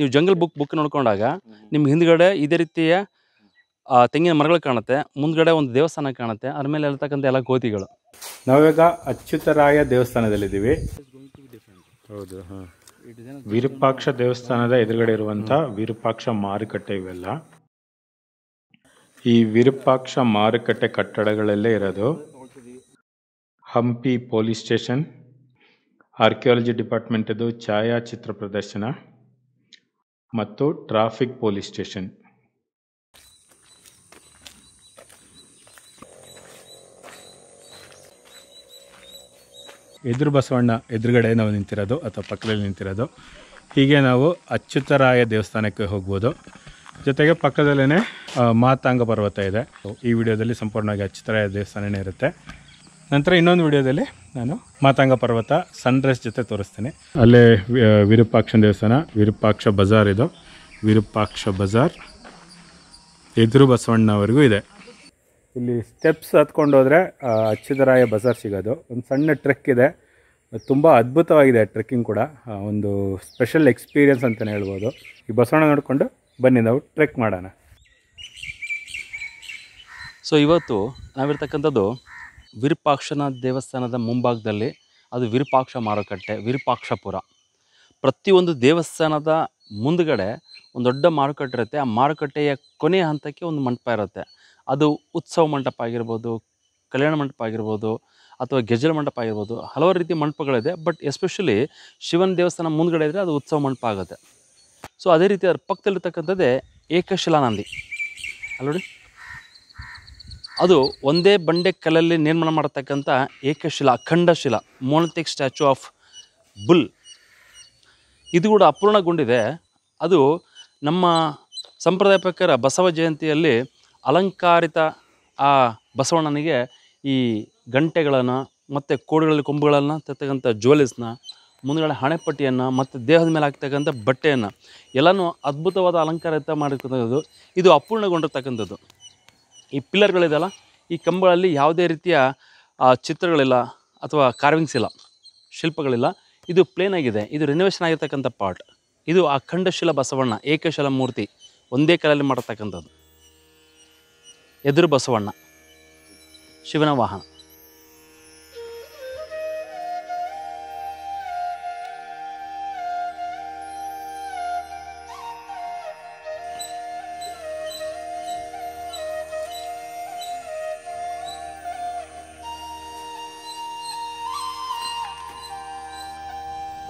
ನೀವು Jungle Book book ನೋಡ್ಕೊಂಡಾಗ ನಿಮ್ಗೆ ಹಿಂದ್ಗಡೆ ಇದೇ ರೀತಿಯ ತೆಂಗಿನ ಮರಗಳು ಕಾಣುತ್ತೆ ಮುಂದ್ಗಡೆ ಒಂದು ದೇವಸ್ಥಾನ ಕಾಣುತ್ತೆ ಅದ್ರ ಮೇಲೆ ಇರ್ತಕ್ಕಂಥ ಎಲ್ಲ ಗೋತಿಗಳು ನಾವೀಗ ಅಚ್ಯುತರಾಯ ದೇವಸ್ಥಾನದಲ್ಲಿದ್ದೀವಿ ಹೌದು ವಿರೂಪಾಕ್ಷ ದೇವಸ್ಥಾನದ ಎದುರುಗಡೆ ಇರುವಂಥ ವಿರೂಪಾಕ್ಷ ಮಾರುಕಟ್ಟೆ ಇವೆಲ್ಲ ಈ ವಿರೂಪಾಕ್ಷ ಮಾರುಕಟ್ಟೆ ಕಟ್ಟಡಗಳಲ್ಲೇ ಇರೋದು ಹಂಪಿ ಪೊಲೀಸ್ ಸ್ಟೇಷನ್ ಆರ್ಕಿಯಾಲಜಿ ಡಿಪಾರ್ಟ್ಮೆಂಟದು ಛಾಯಾಚಿತ್ರ ಪ್ರದರ್ಶನ ಮತ್ತು ಟ್ರಾಫಿಕ್ ಪೊಲೀಸ್ ಸ್ಟೇಷನ್ ಎದುರು ಬಸವಣ್ಣ ಎದುರುಗಡೆ ನಾವು ನಿಂತಿರೋದು ಅಥವಾ ಪಕ್ಕದಲ್ಲಿ ನಿಂತಿರೋದು ಹೀಗೆ ನಾವು ಅಚ್ಯುತರಾಯ ದೇವಸ್ಥಾನಕ್ಕೆ ಹೋಗ್ಬೋದು ಜೊತೆಗೆ ಪಕ್ಕದಲ್ಲೇ ಮಾತಾಂಗ ಪರ್ವತ ಇದೆ ಈ ವಿಡಿಯೋದಲ್ಲಿ ಸಂಪೂರ್ಣವಾಗಿ ಅಚ್ಯುತರಾಯ ದೇವಸ್ಥಾನನೇ ಇರುತ್ತೆ ನಂತರ ಇನ್ನೊಂದು ವಿಡಿಯೋದಲ್ಲಿ ನಾನು ಮಾತಾಂಗ ಪರ್ವತ ಸನ್ರೈಸ್ ಜೊತೆ ತೋರಿಸ್ತೀನಿ ಅಲ್ಲೇ ವಿರೂಪಾಕ್ಷನ ದೇವಸ್ಥಾನ ವಿರೂಪಾಕ್ಷ ಬಜಾರ್ ಇದು ವಿರೂಪಾಕ್ಷ ಬಜಾರ್ ಎದುರು ಬಸವಣ್ಣವರೆಗೂ ಇದೆ ಇಲ್ಲಿ ಸ್ಟೆಪ್ಸ್ ಹತ್ಕೊಂಡು ಹೋದರೆ ಅಚ್ಚುದರಾಯ ಬಜಾರ್ ಸಿಗೋದು ಒಂದು ಸಣ್ಣ ಟ್ರೆಕ್ ಇದೆ ತುಂಬ ಅದ್ಭುತವಾಗಿದೆ ಟ್ರೆಕ್ಕಿಂಗ್ ಕೂಡ ಒಂದು ಸ್ಪೆಷಲ್ ಎಕ್ಸ್ಪೀರಿಯನ್ಸ್ ಅಂತಲೇ ಹೇಳ್ಬೋದು ಈ ಬಸವಣ್ಣ ನೋಡಿಕೊಂಡು ಬನ್ನಿ ನಾವು ಟ್ರೆಕ್ ಮಾಡೋಣ ಸೊ ಇವತ್ತು ನಾವಿರ್ತಕ್ಕಂಥದ್ದು ವಿರೂಪಾಕ್ಷನ ದೇವಸ್ಥಾನದ ಮುಂಭಾಗದಲ್ಲಿ ಅದು ವಿರೂಪಾಕ್ಷ ಮಾರುಕಟ್ಟೆ ವಿರೂಪಾಕ್ಷಪುರ ಪ್ರತಿಯೊಂದು ದೇವಸ್ಥಾನದ ಮುಂದಗಡೆ ಒಂದು ದೊಡ್ಡ ಮಾರುಕಟ್ಟೆ ಇರುತ್ತೆ ಆ ಮಾರುಕಟ್ಟೆಯ ಕೊನೆಯ ಹಂತಕ್ಕೆ ಒಂದು ಮಂಟಪ ಇರುತ್ತೆ ಅದು ಉತ್ಸವ ಮಂಟಪ ಆಗಿರ್ಬೋದು ಕಲ್ಯಾಣ ಮಂಟಪ ಆಗಿರ್ಬೋದು ಅಥವಾ ಗೆಜಲ ಮಂಟಪ ಆಗಿರ್ಬೋದು ಹಲವಾರು ರೀತಿಯ ಮಂಟಪಗಳಿದೆ ಬಟ್ ಎಸ್ಪೆಷಲಿ ಶಿವನ ದೇವಸ್ಥಾನ ಮುಂದಗಡೆ ಇದ್ದರೆ ಅದು ಉತ್ಸವ ಮಂಟಪ ಆಗುತ್ತೆ ಸೊ ಅದೇ ರೀತಿ ಅದ್ರ ಪಕ್ಕದಲ್ಲಿರ್ತಕ್ಕಂಥದ್ದೇ ಏಕಶಿಲಾನಂದಿ ಅಲ್ಲೋಡಿ ಅದು ಒಂದೇ ಬಂಡೆ ಕಲ್ಲಲ್ಲಿ ನಿರ್ಮಾಣ ಮಾಡತಕ್ಕಂಥ ಏಕಶಿಲಾ ಅಖಂಡ ಶಿಲಾ ಮೋನತಿಕ್ ಸ್ಟ್ಯಾಚು ಆಫ್ ಬುಲ್ ಇದು ಕೂಡ ಅಪೂರ್ಣಗೊಂಡಿದೆ ಅದು ನಮ್ಮ ಸಂಪ್ರದಾಯ ಪ್ರಕಾರ ಬಸವ ಜಯಂತಿಯಲ್ಲಿ ಅಲಂಕಾರಿತ ಆ ಬಸವಣ್ಣನಿಗೆ ಈ ಗಂಟೆಗಳನ್ನು ಮತ್ತು ಕೋಡುಗಳಲ್ಲಿ ಕೊಂಬುಗಳನ್ನು ತರ್ತಕ್ಕಂಥ ಜ್ಯುವೆಲರ್ಸ್ನ ಮುಂದುಗಡೆ ಹಣೆಪಟ್ಟಿಯನ್ನು ಮತ್ತು ದೇಹದ ಮೇಲೆ ಹಾಕ್ತಕ್ಕಂಥ ಬಟ್ಟೆಯನ್ನು ಎಲ್ಲನೂ ಅದ್ಭುತವಾದ ಅಲಂಕಾರಿತ ಮಾಡಿರ್ತಕ್ಕಂಥದ್ದು ಇದು ಅಪೂರ್ಣಗೊಂಡಿರ್ತಕ್ಕಂಥದ್ದು ಈ ಪಿಲ್ಲರ್ಗಳಿದೆಯಲ್ಲ ಈ ಕಂಬಗಳಲ್ಲಿ ಯಾವುದೇ ರೀತಿಯ ಚಿತ್ರಗಳಿಲ್ಲ ಅಥವಾ ಕಾರ್ವಿಂಗ್ಸ್ ಇಲ್ಲ ಶಿಲ್ಪಗಳಿಲ್ಲ ಇದು ಪ್ಲೇನ್ ಆಗಿದೆ ಇದು ರಿನೋವೇಷನ್ ಆಗಿರ್ತಕ್ಕಂಥ ಪಾರ್ಟ್ ಇದು ಅಖಂಡ ಖಂಡಶಿಲ ಬಸವಣ್ಣ ಏಕಶಿಲ ಮೂರ್ತಿ ಒಂದೇ ಕಲೆಯಲ್ಲಿ ಮಾಡತಕ್ಕಂಥದ್ದು ಎದುರು ಬಸವಣ್ಣ ಶಿವನ ವಾಹನ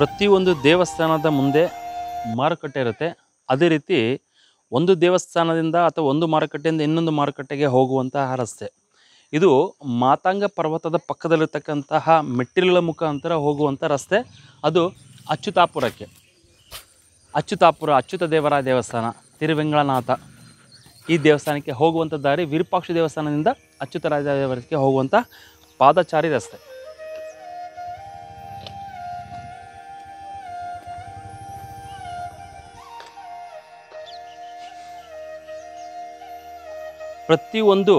ಪ್ರತಿಯೊಂದು ದೇವಸ್ಥಾನದ ಮುಂದೆ ಮಾರುಕಟ್ಟೆ ಇರುತ್ತೆ ಅದೇ ರೀತಿ ಒಂದು ದೇವಸ್ಥಾನದಿಂದ ಅಥವಾ ಒಂದು ಮಾರುಕಟ್ಟೆಯಿಂದ ಇನ್ನೊಂದು ಮಾರುಕಟ್ಟೆಗೆ ಹೋಗುವಂತಹ ರಸ್ತೆ ಇದು ಮಾತಾಂಗ ಪರ್ವತದ ಪಕ್ಕದಲ್ಲಿರ್ತಕ್ಕಂತಹ ಮೆಟ್ಟಿಲುಗಳ ಮುಖಾಂತರ ಹೋಗುವಂಥ ರಸ್ತೆ ಅದು ಅಚ್ಯುತಾಪುರಕ್ಕೆ ಅಚ್ಯುತಾಪುರ ಅಚ್ಯುತ ದೇವರ ದೇವಸ್ಥಾನ ತಿರುವೆಂಗಳನಾಥ ಈ ದೇವಸ್ಥಾನಕ್ಕೆ ಹೋಗುವಂಥ ದಾರಿ ವಿರೂಪಾಕ್ಷ ದೇವಸ್ಥಾನದಿಂದ ಅಚ್ಯುತರಾಜ ದೇವರಿಗೆ ಹೋಗುವಂಥ ಪಾದಚಾರಿ ರಸ್ತೆ ಪ್ರತಿಯೊಂದು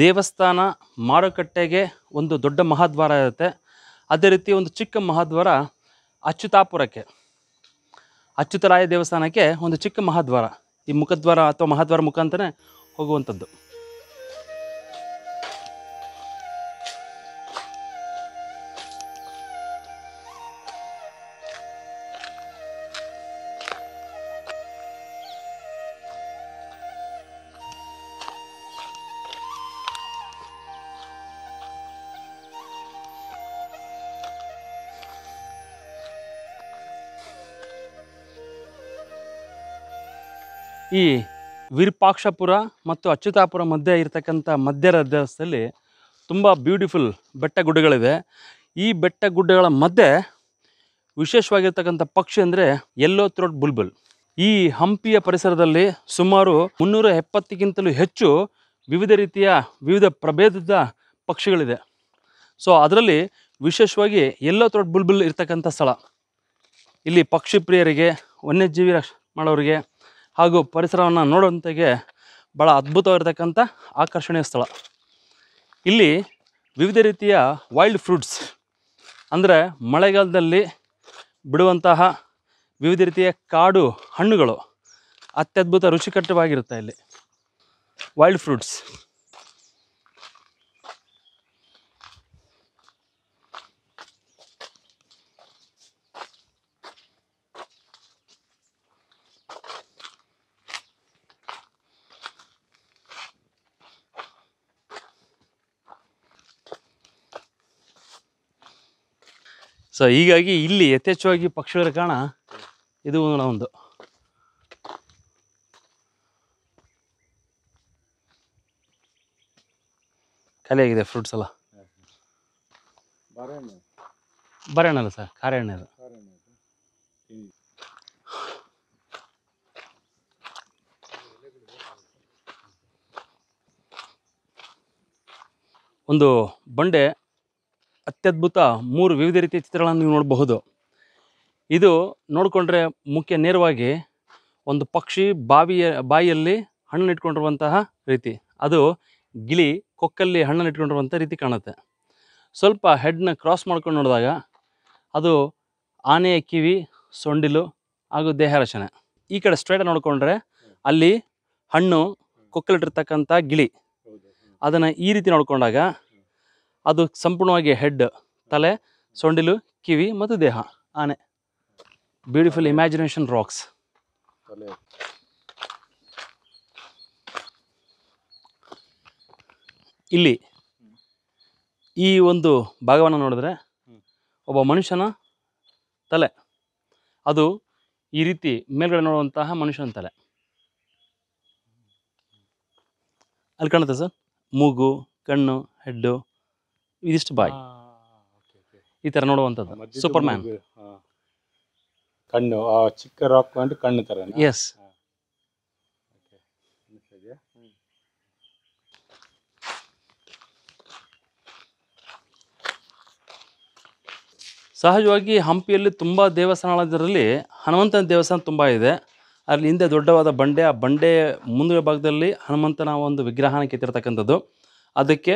ದೇವಸ್ಥಾನ ಮಾರುಕಟ್ಟೆಗೆ ಒಂದು ದೊಡ್ಡ ಮಹಾದ್ವಾರ ಇರುತ್ತೆ ಅದೇ ರೀತಿ ಒಂದು ಚಿಕ್ಕ ಮಹಾದ್ವಾರ ಅಚ್ಯುತಾಪುರಕ್ಕೆ ಅಚ್ಯುತರಾಯ ದೇವಸ್ಥಾನಕ್ಕೆ ಒಂದು ಚಿಕ್ಕ ಮಹಾದ್ವಾರ ಈ ಮುಖದ್ವಾರ ಅಥವಾ ಮಹಾದ್ವಾರ ಮುಖಾಂತರ ಹೋಗುವಂಥದ್ದು ಈ ವಿರೂಪಾಕ್ಷಪುರ ಮತ್ತು ಅಚ್ಯುತಾಪುರ ಮಧ್ಯೆ ಇರತಕ್ಕಂಥ ಮಧ್ಯರ ದೇವಸ್ಥದಲ್ಲಿ ತುಂಬ ಬ್ಯೂಟಿಫುಲ್ ಬೆಟ್ಟ ಗುಡ್ಡಗಳಿವೆ ಈ ಬೆಟ್ಟ ಗುಡ್ಡಗಳ ಮಧ್ಯೆ ವಿಶೇಷವಾಗಿರ್ತಕ್ಕಂಥ ಪಕ್ಷಿ ಅಂದರೆ ಎಲ್ಲೋ ಥ್ರೋಟ್ ಬುಲ್ಬುಲ್ ಈ ಹಂಪಿಯ ಪರಿಸರದಲ್ಲಿ ಸುಮಾರು ಮುನ್ನೂರ ಎಪ್ಪತ್ತಕ್ಕಿಂತಲೂ ಹೆಚ್ಚು ವಿವಿಧ ರೀತಿಯ ವಿವಿಧ ಪ್ರಭೇದದ ಪಕ್ಷಿಗಳಿದೆ ಸೊ ಅದರಲ್ಲಿ ವಿಶೇಷವಾಗಿ ಎಲ್ಲೋ ಥ್ರೋಟ್ ಬುಲ್ಬುಲ್ ಇರ್ತಕ್ಕಂಥ ಸ್ಥಳ ಇಲ್ಲಿ ಪಕ್ಷಿ ಪ್ರಿಯರಿಗೆ ವನ್ಯಜೀವಿ ರಕ್ಷ ಮಾಡೋರಿಗೆ ಹಾಗೂ ಪರಿಸರವನ್ನು ನೋಡುವಂತೆಗೆ ಭಾಳ ಅದ್ಭುತವಾಗಿರ್ತಕ್ಕಂಥ ಆಕರ್ಷಣೀಯ ಸ್ಥಳ ಇಲ್ಲಿ ವಿವಿಧ ರೀತಿಯ ವೈಲ್ಡ್ ಫ್ರೂಟ್ಸ್ ಅಂದರೆ ಮಳೆಗಾಲದಲ್ಲಿ ಬಿಡುವಂತಹ ವಿವಿಧ ರೀತಿಯ ಕಾಡು ಹಣ್ಣುಗಳು ಅತ್ಯದ್ಭುತ ರುಚಿಕಟ್ಟವಾಗಿರುತ್ತೆ ಇಲ್ಲಿ ವೈಲ್ಡ್ ಫ್ರೂಟ್ಸ್ ಸೊ ಹೀಗಾಗಿ ಇಲ್ಲಿ ಯಥೇಚ್ಛವಾಗಿ ಪಕ್ಷಿಗಳ ಕಾರಣ ಇದು ಒಂದು ಖಾಲಿಯಾಗಿದೆ ಫ್ರೂಟ್ಸ್ ಎಲ್ಲ ಬರ ಸರ್ ಖಾರ ಎಣ್ಣೆ ಒಂದು ಬಂಡೆ ಅತ್ಯದ್ಭುತ ಮೂರು ವಿವಿಧ ರೀತಿಯ ಚಿತ್ರಗಳನ್ನು ನೀವು ನೋಡಬಹುದು ಇದು ನೋಡಿಕೊಂಡ್ರೆ ಮುಖ್ಯ ನೇರವಾಗಿ ಒಂದು ಪಕ್ಷಿ ಬಾವಿಯ ಬಾಯಿಯಲ್ಲಿ ಹಣ್ಣನ್ನು ಇಟ್ಕೊಂಡಿರುವಂತಹ ರೀತಿ ಅದು ಗಿಳಿ ಕೊಕ್ಕಲ್ಲಿ ಹಣ್ಣನ್ನು ಇಟ್ಕೊಂಡಿರುವಂಥ ರೀತಿ ಕಾಣುತ್ತೆ ಸ್ವಲ್ಪ ಹೆಡ್ನ ಕ್ರಾಸ್ ಮಾಡ್ಕೊಂಡು ನೋಡಿದಾಗ ಅದು ಆನೆಯ ಕಿವಿ ಸೊಂಡಿಲು ಹಾಗೂ ದೇಹ ರಚನೆ ಈ ಕಡೆ ಸ್ಟ್ರೈಟ್ ನೋಡಿಕೊಂಡ್ರೆ ಅಲ್ಲಿ ಹಣ್ಣು ಕೊಕ್ಕಲಿಟ್ಟಿರ್ತಕ್ಕಂಥ ಗಿಳಿ ಅದನ್ನು ಈ ರೀತಿ ನೋಡಿಕೊಂಡಾಗ ಅದು ಸಂಪೂರ್ಣವಾಗಿ ಹೆಡ್ ತಲೆ ಸೊಂಡಿಲು ಕಿವಿ ಮತ್ತು ದೇಹ ಆನೆ ಬ್ಯೂಟಿಫುಲ್ ಇಮ್ಯಾಜಿನೇಷನ್ ರಾಕ್ಸ್ ಇಲ್ಲಿ ಈ ಒಂದು ಭಾಗವನ್ನು ನೋಡಿದ್ರೆ ಒಬ್ಬ ಮನುಷ್ಯನ ತಲೆ ಅದು ಈ ರೀತಿ ಮೇಲ್ಗಡೆ ನೋಡುವಂತಹ ಮನುಷ್ಯನ ತಲೆ ಅಲ್ಲಿ ಕಾಣುತ್ತೆ ಸರ್ ಮೂಗು ಕಣ್ಣು ಹೆಡ್ಡು ಇದಿಷ್ಟು ಬಾಯಿ ಈ ತರ ನೋಡುವಂತದ್ದು ಸೂಪರ್ ಮ್ಯಾನ್ ಕಣ್ಣು ಚಿಕ್ಕ ರಾಕ್ ಕಂಡು ಕಣ್ಣು ತರ ಎಸ್ ಸಹಜವಾಗಿ ಹಂಪಿಯಲ್ಲಿ ತುಂಬ ದೇವಸ್ಥಾನಗಳಿದ್ದರಲ್ಲಿ ಹನುಮಂತನ ದೇವಸ್ಥಾನ ತುಂಬ ಇದೆ ಅಲ್ಲಿ ಹಿಂದೆ ದೊಡ್ಡವಾದ ಬಂಡೆ ಆ ಬಂಡೆ ಮುಂದಿನ ಭಾಗದಲ್ಲಿ ಹನುಮಂತನ ಒಂದು ವಿಗ್ರಹನ ಕೆತ್ತಿರ್ತಕ್ಕಂಥದ್ದು ಅದಕ್ಕೆ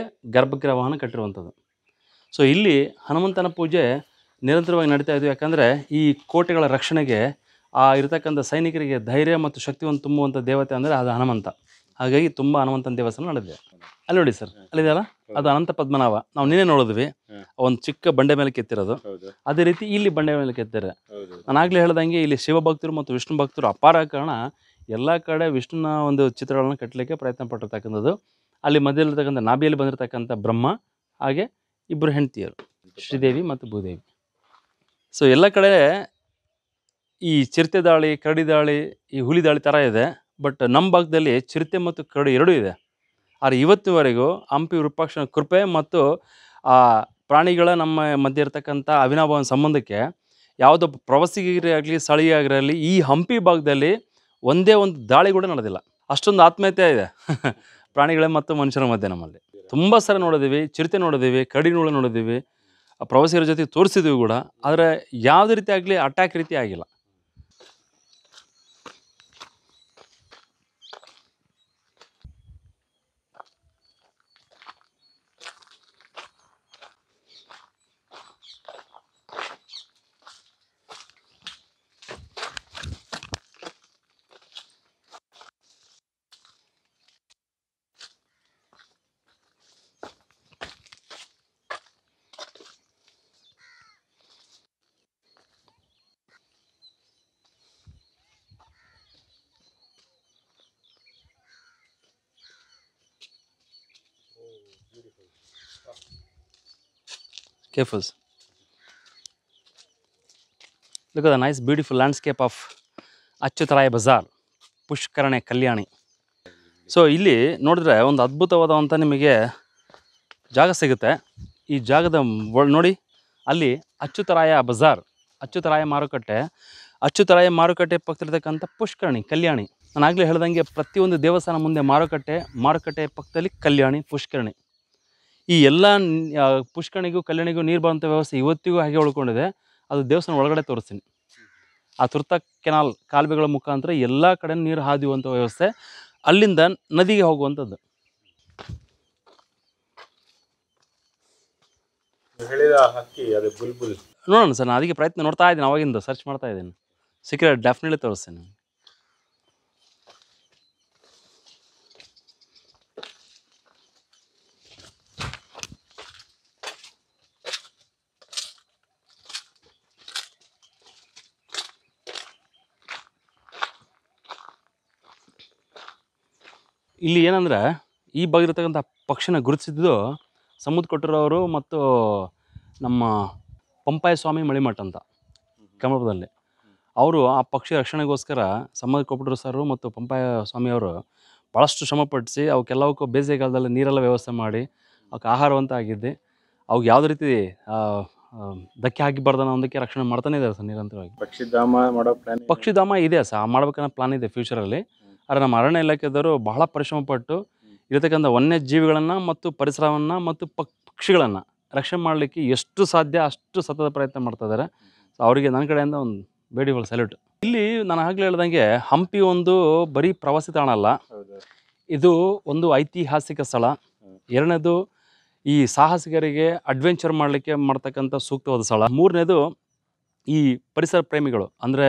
ವಾಹನ ಕಟ್ಟಿರುವಂಥದ್ದು ಸೊ ಇಲ್ಲಿ ಹನುಮಂತನ ಪೂಜೆ ನಿರಂತರವಾಗಿ ನಡೀತಾ ಇದ್ದೀವಿ ಯಾಕಂದರೆ ಈ ಕೋಟೆಗಳ ರಕ್ಷಣೆಗೆ ಆ ಇರತಕ್ಕಂಥ ಸೈನಿಕರಿಗೆ ಧೈರ್ಯ ಮತ್ತು ಶಕ್ತಿಯನ್ನು ತುಂಬುವಂಥ ದೇವತೆ ಅಂದರೆ ಅದು ಹನುಮಂತ ಹಾಗಾಗಿ ತುಂಬ ಹನುಮಂತನ ದೇವಸ್ಥಾನ ನಡೆದಿದೆ ಅಲ್ಲಿ ನೋಡಿ ಸರ್ ಅಲ್ಲಿದೆಯಲ್ಲ ಅದು ಅನಂತ ಪದ್ಮನಾಭ ನಾವು ನಿನ್ನೆ ನೋಡಿದ್ವಿ ಒಂದು ಚಿಕ್ಕ ಬಂಡೆ ಮೇಲೆ ಕೆತ್ತಿರೋದು ಅದೇ ರೀತಿ ಇಲ್ಲಿ ಬಂಡೆ ಮೇಲೆ ನಾನು ನಾನಾಗಲೇ ಹೇಳ್ದಂಗೆ ಇಲ್ಲಿ ಶಿವಭಕ್ತರು ಮತ್ತು ವಿಷ್ಣು ಭಕ್ತರು ಅಪಾರ ಕಾರಣ ಎಲ್ಲ ಕಡೆ ವಿಷ್ಣುನ ಒಂದು ಚಿತ್ರಗಳನ್ನು ಕಟ್ಟಲಿಕ್ಕೆ ಪ್ರಯತ್ನ ಪಟ್ಟಿರ್ತಕ್ಕಂಥದ್ದು ಅಲ್ಲಿ ಮಧ್ಯದಲ್ಲಿರ್ತಕ್ಕಂಥ ನಾಭಿಯಲ್ಲಿ ಬಂದಿರತಕ್ಕಂಥ ಬ್ರಹ್ಮ ಹಾಗೆ ಇಬ್ಬರು ಹೆಂಡತಿಯರು ಶ್ರೀದೇವಿ ಮತ್ತು ಭೂದೇವಿ ಸೊ ಎಲ್ಲ ಕಡೆ ಈ ಚಿರತೆ ದಾಳಿ ಕರಡಿ ದಾಳಿ ಈ ಹುಲಿ ದಾಳಿ ಥರ ಇದೆ ಬಟ್ ನಮ್ಮ ಭಾಗದಲ್ಲಿ ಚಿರತೆ ಮತ್ತು ಕರಡಿ ಎರಡೂ ಇದೆ ಆದರೆ ಇವತ್ತಿನವರೆಗೂ ಹಂಪಿ ವಿರೂಪಾಕ್ಷನ ಕೃಪೆ ಮತ್ತು ಆ ಪ್ರಾಣಿಗಳ ನಮ್ಮ ಮಧ್ಯೆ ಇರತಕ್ಕಂಥ ಅವಿನಾಭಾವ ಸಂಬಂಧಕ್ಕೆ ಯಾವುದೋ ಪ್ರವಾಸಿಗರಾಗಲಿ ಸ್ಥಳೀಯ ಆಗಿರಲಿ ಈ ಹಂಪಿ ಭಾಗದಲ್ಲಿ ಒಂದೇ ಒಂದು ದಾಳಿ ಕೂಡ ನಡೆದಿಲ್ಲ ಅಷ್ಟೊಂದು ಆತ್ಮೀಯತೆ ಇದೆ ಪ್ರಾಣಿಗಳ ಮತ್ತು ಮನುಷ್ಯರ ಮಧ್ಯೆ ನಮ್ಮಲ್ಲಿ ತುಂಬ ಸರಿ ನೋಡಿದ್ದೀವಿ ಚಿರತೆ ನೋಡಿದ್ದೀವಿ ಕಡಿನೂಳು ನೋಡಿದ್ದೀವಿ ಪ್ರವಾಸಿಗರ ಜೊತೆ ತೋರಿಸಿದ್ದೀವಿ ಕೂಡ ಆದರೆ ಯಾವುದೇ ರೀತಿ ಆಗಲಿ ಅಟ್ಯಾಕ್ ರೀತಿ ಆಗಿಲ್ಲ Cables. Look nice beautiful landscape of Achyutaraya Bazaar ಪುಷ್ಕರಣೆ ಕಲ್ಯಾಣಿ ಸೊ ಇಲ್ಲಿ ನೋಡಿದ್ರೆ ಒಂದು ಅದ್ಭುತವಾದಂಥ ನಿಮಗೆ ಜಾಗ ಸಿಗುತ್ತೆ ಈ ಜಾಗದ ನೋಡಿ ಅಲ್ಲಿ ಅಚ್ಚುತರಾಯ ಬಜಾರ್ ಅಚ್ಚುತರಾಯ ಮಾರುಕಟ್ಟೆ ಅಚ್ಚುತರಾಯ ಮಾರುಕಟ್ಟೆ ಪಕ್ಕದಲ್ಲಿರ್ತಕ್ಕಂಥ ಪುಷ್ಕರಣಿ ಕಲ್ಯಾಣಿ ನಾನು ಆಗಲೇ ಹೇಳ್ದಂಗೆ ಪ್ರತಿಯೊಂದು ದೇವಸ್ಥಾನ ಮುಂದೆ ಮಾರುಕಟ್ಟೆ ಮಾರುಕಟ್ಟೆ ಪಕ್ಕದಲ್ಲಿ ಕಲ್ಯಾಣಿ ಪುಷ್ಕರಣಿ ಈ ಎಲ್ಲ ಪುಷ್ಕಣಿಗೂ ಕಲ್ಯಾಣಿಗೂ ನೀರು ಬರುವಂಥ ವ್ಯವಸ್ಥೆ ಇವತ್ತಿಗೂ ಹಾಗೆ ಉಳ್ಕೊಂಡಿದೆ ಅದು ದೇವಸ್ಥಾನ ಒಳಗಡೆ ತೋರಿಸ್ತೀನಿ ಆ ತುರ್ತ ಕೆನಾಲ್ ಕಾಲುವೆಗಳ ಮುಖಾಂತರ ಎಲ್ಲ ಕಡೆ ನೀರು ಹಾದಿಯುವಂಥ ವ್ಯವಸ್ಥೆ ಅಲ್ಲಿಂದ ನದಿಗೆ ಹೋಗುವಂಥದ್ದು ನೋಡೋಣ ಸರ್ ನಾನು ಅದಕ್ಕೆ ಪ್ರಯತ್ನ ನೋಡ್ತಾ ಇದ್ದೀನಿ ಅವಾಗಿಂದ ಸರ್ಚ್ ಮಾಡ್ತಾ ಇದ್ದೀನಿ ಸಿಕ್ಕರೆ ಡೆಫಿನೆಟ್ಲಿ ತೋರಿಸ್ತೀನಿ ಇಲ್ಲಿ ಏನಂದ್ರೆ ಈ ಇರತಕ್ಕಂಥ ಪಕ್ಷಿನ ಗುರುತಿಸಿದ್ದು ಸಮುದ್ರ ಕೊಟ್ಟಿರೋರು ಮತ್ತು ನಮ್ಮ ಪಂಪಾಯ ಸ್ವಾಮಿ ಮಳಿಮಠ ಅಂತ ಕಮಲದಲ್ಲಿ ಅವರು ಆ ಪಕ್ಷಿ ರಕ್ಷಣೆಗೋಸ್ಕರ ಸಮುದ್ರ ಕೊಟ್ಟಿರೋ ಸರ್ ಮತ್ತು ಪಂಪಾಯ ಸ್ವಾಮಿಯವರು ಭಾಳಷ್ಟು ಶ್ರಮಪಡಿಸಿ ಅವಕ್ಕೆಲ್ಲವಕ್ಕೂ ಬೇಸಿಗೆಗಾಲದಲ್ಲಿ ನೀರೆಲ್ಲ ವ್ಯವಸ್ಥೆ ಮಾಡಿ ಅವಕ್ಕೆ ಆಹಾರವಂತ ಆಗಿದ್ದು ಅವ್ಗೆ ಯಾವುದೇ ರೀತಿ ಧಕ್ಕೆ ಹಾಕಿಬಾರ್ದು ಅನ್ನೋ ಒಂದಕ್ಕೆ ರಕ್ಷಣೆ ಮಾಡ್ತಾನೆ ಇದ್ದಾರೆ ಸರ್ ನಿರಂತರವಾಗಿ ಪಕ್ಷಿಧಾಮ ಮಾಡೋ ಪ್ಲಾನ್ ಪಕ್ಷಿಧಾಮ ಇದೆ ಸರ್ ಮಾಡ್ಬೇಕನ್ನೋ ಪ್ಲಾನ್ ಇದೆ ಫ್ಯೂಚರಲ್ಲಿ ಆದರೆ ನಮ್ಮ ಅರಣ್ಯ ಇಲಾಖೆದವರು ಬಹಳ ಪರಿಶ್ರಮ ಪಟ್ಟು ಇರತಕ್ಕಂಥ ವನ್ಯ ಮತ್ತು ಪರಿಸರವನ್ನು ಮತ್ತು ಪಕ್ಷಿಗಳನ್ನು ರಕ್ಷಣೆ ಮಾಡಲಿಕ್ಕೆ ಎಷ್ಟು ಸಾಧ್ಯ ಅಷ್ಟು ಸತತ ಪ್ರಯತ್ನ ಮಾಡ್ತಾ ಇದ್ದಾರೆ ಸೊ ಅವರಿಗೆ ನನ್ನ ಕಡೆಯಿಂದ ಒಂದು ಬೇಡಿಗಳು ಸಲ್ಯೂಟ್ ಇಲ್ಲಿ ನಾನು ಆಗಲೇ ಹೇಳ್ದಂಗೆ ಹಂಪಿ ಒಂದು ಬರೀ ಪ್ರವಾಸಿ ತಾಣ ಅಲ್ಲ ಇದು ಒಂದು ಐತಿಹಾಸಿಕ ಸ್ಥಳ ಎರಡನೇದು ಈ ಸಾಹಸಿಗರಿಗೆ ಅಡ್ವೆಂಚರ್ ಮಾಡಲಿಕ್ಕೆ ಮಾಡ್ತಕ್ಕಂಥ ಸೂಕ್ತವಾದ ಸ್ಥಳ ಮೂರನೇದು ಈ ಪರಿಸರ ಪ್ರೇಮಿಗಳು ಅಂದರೆ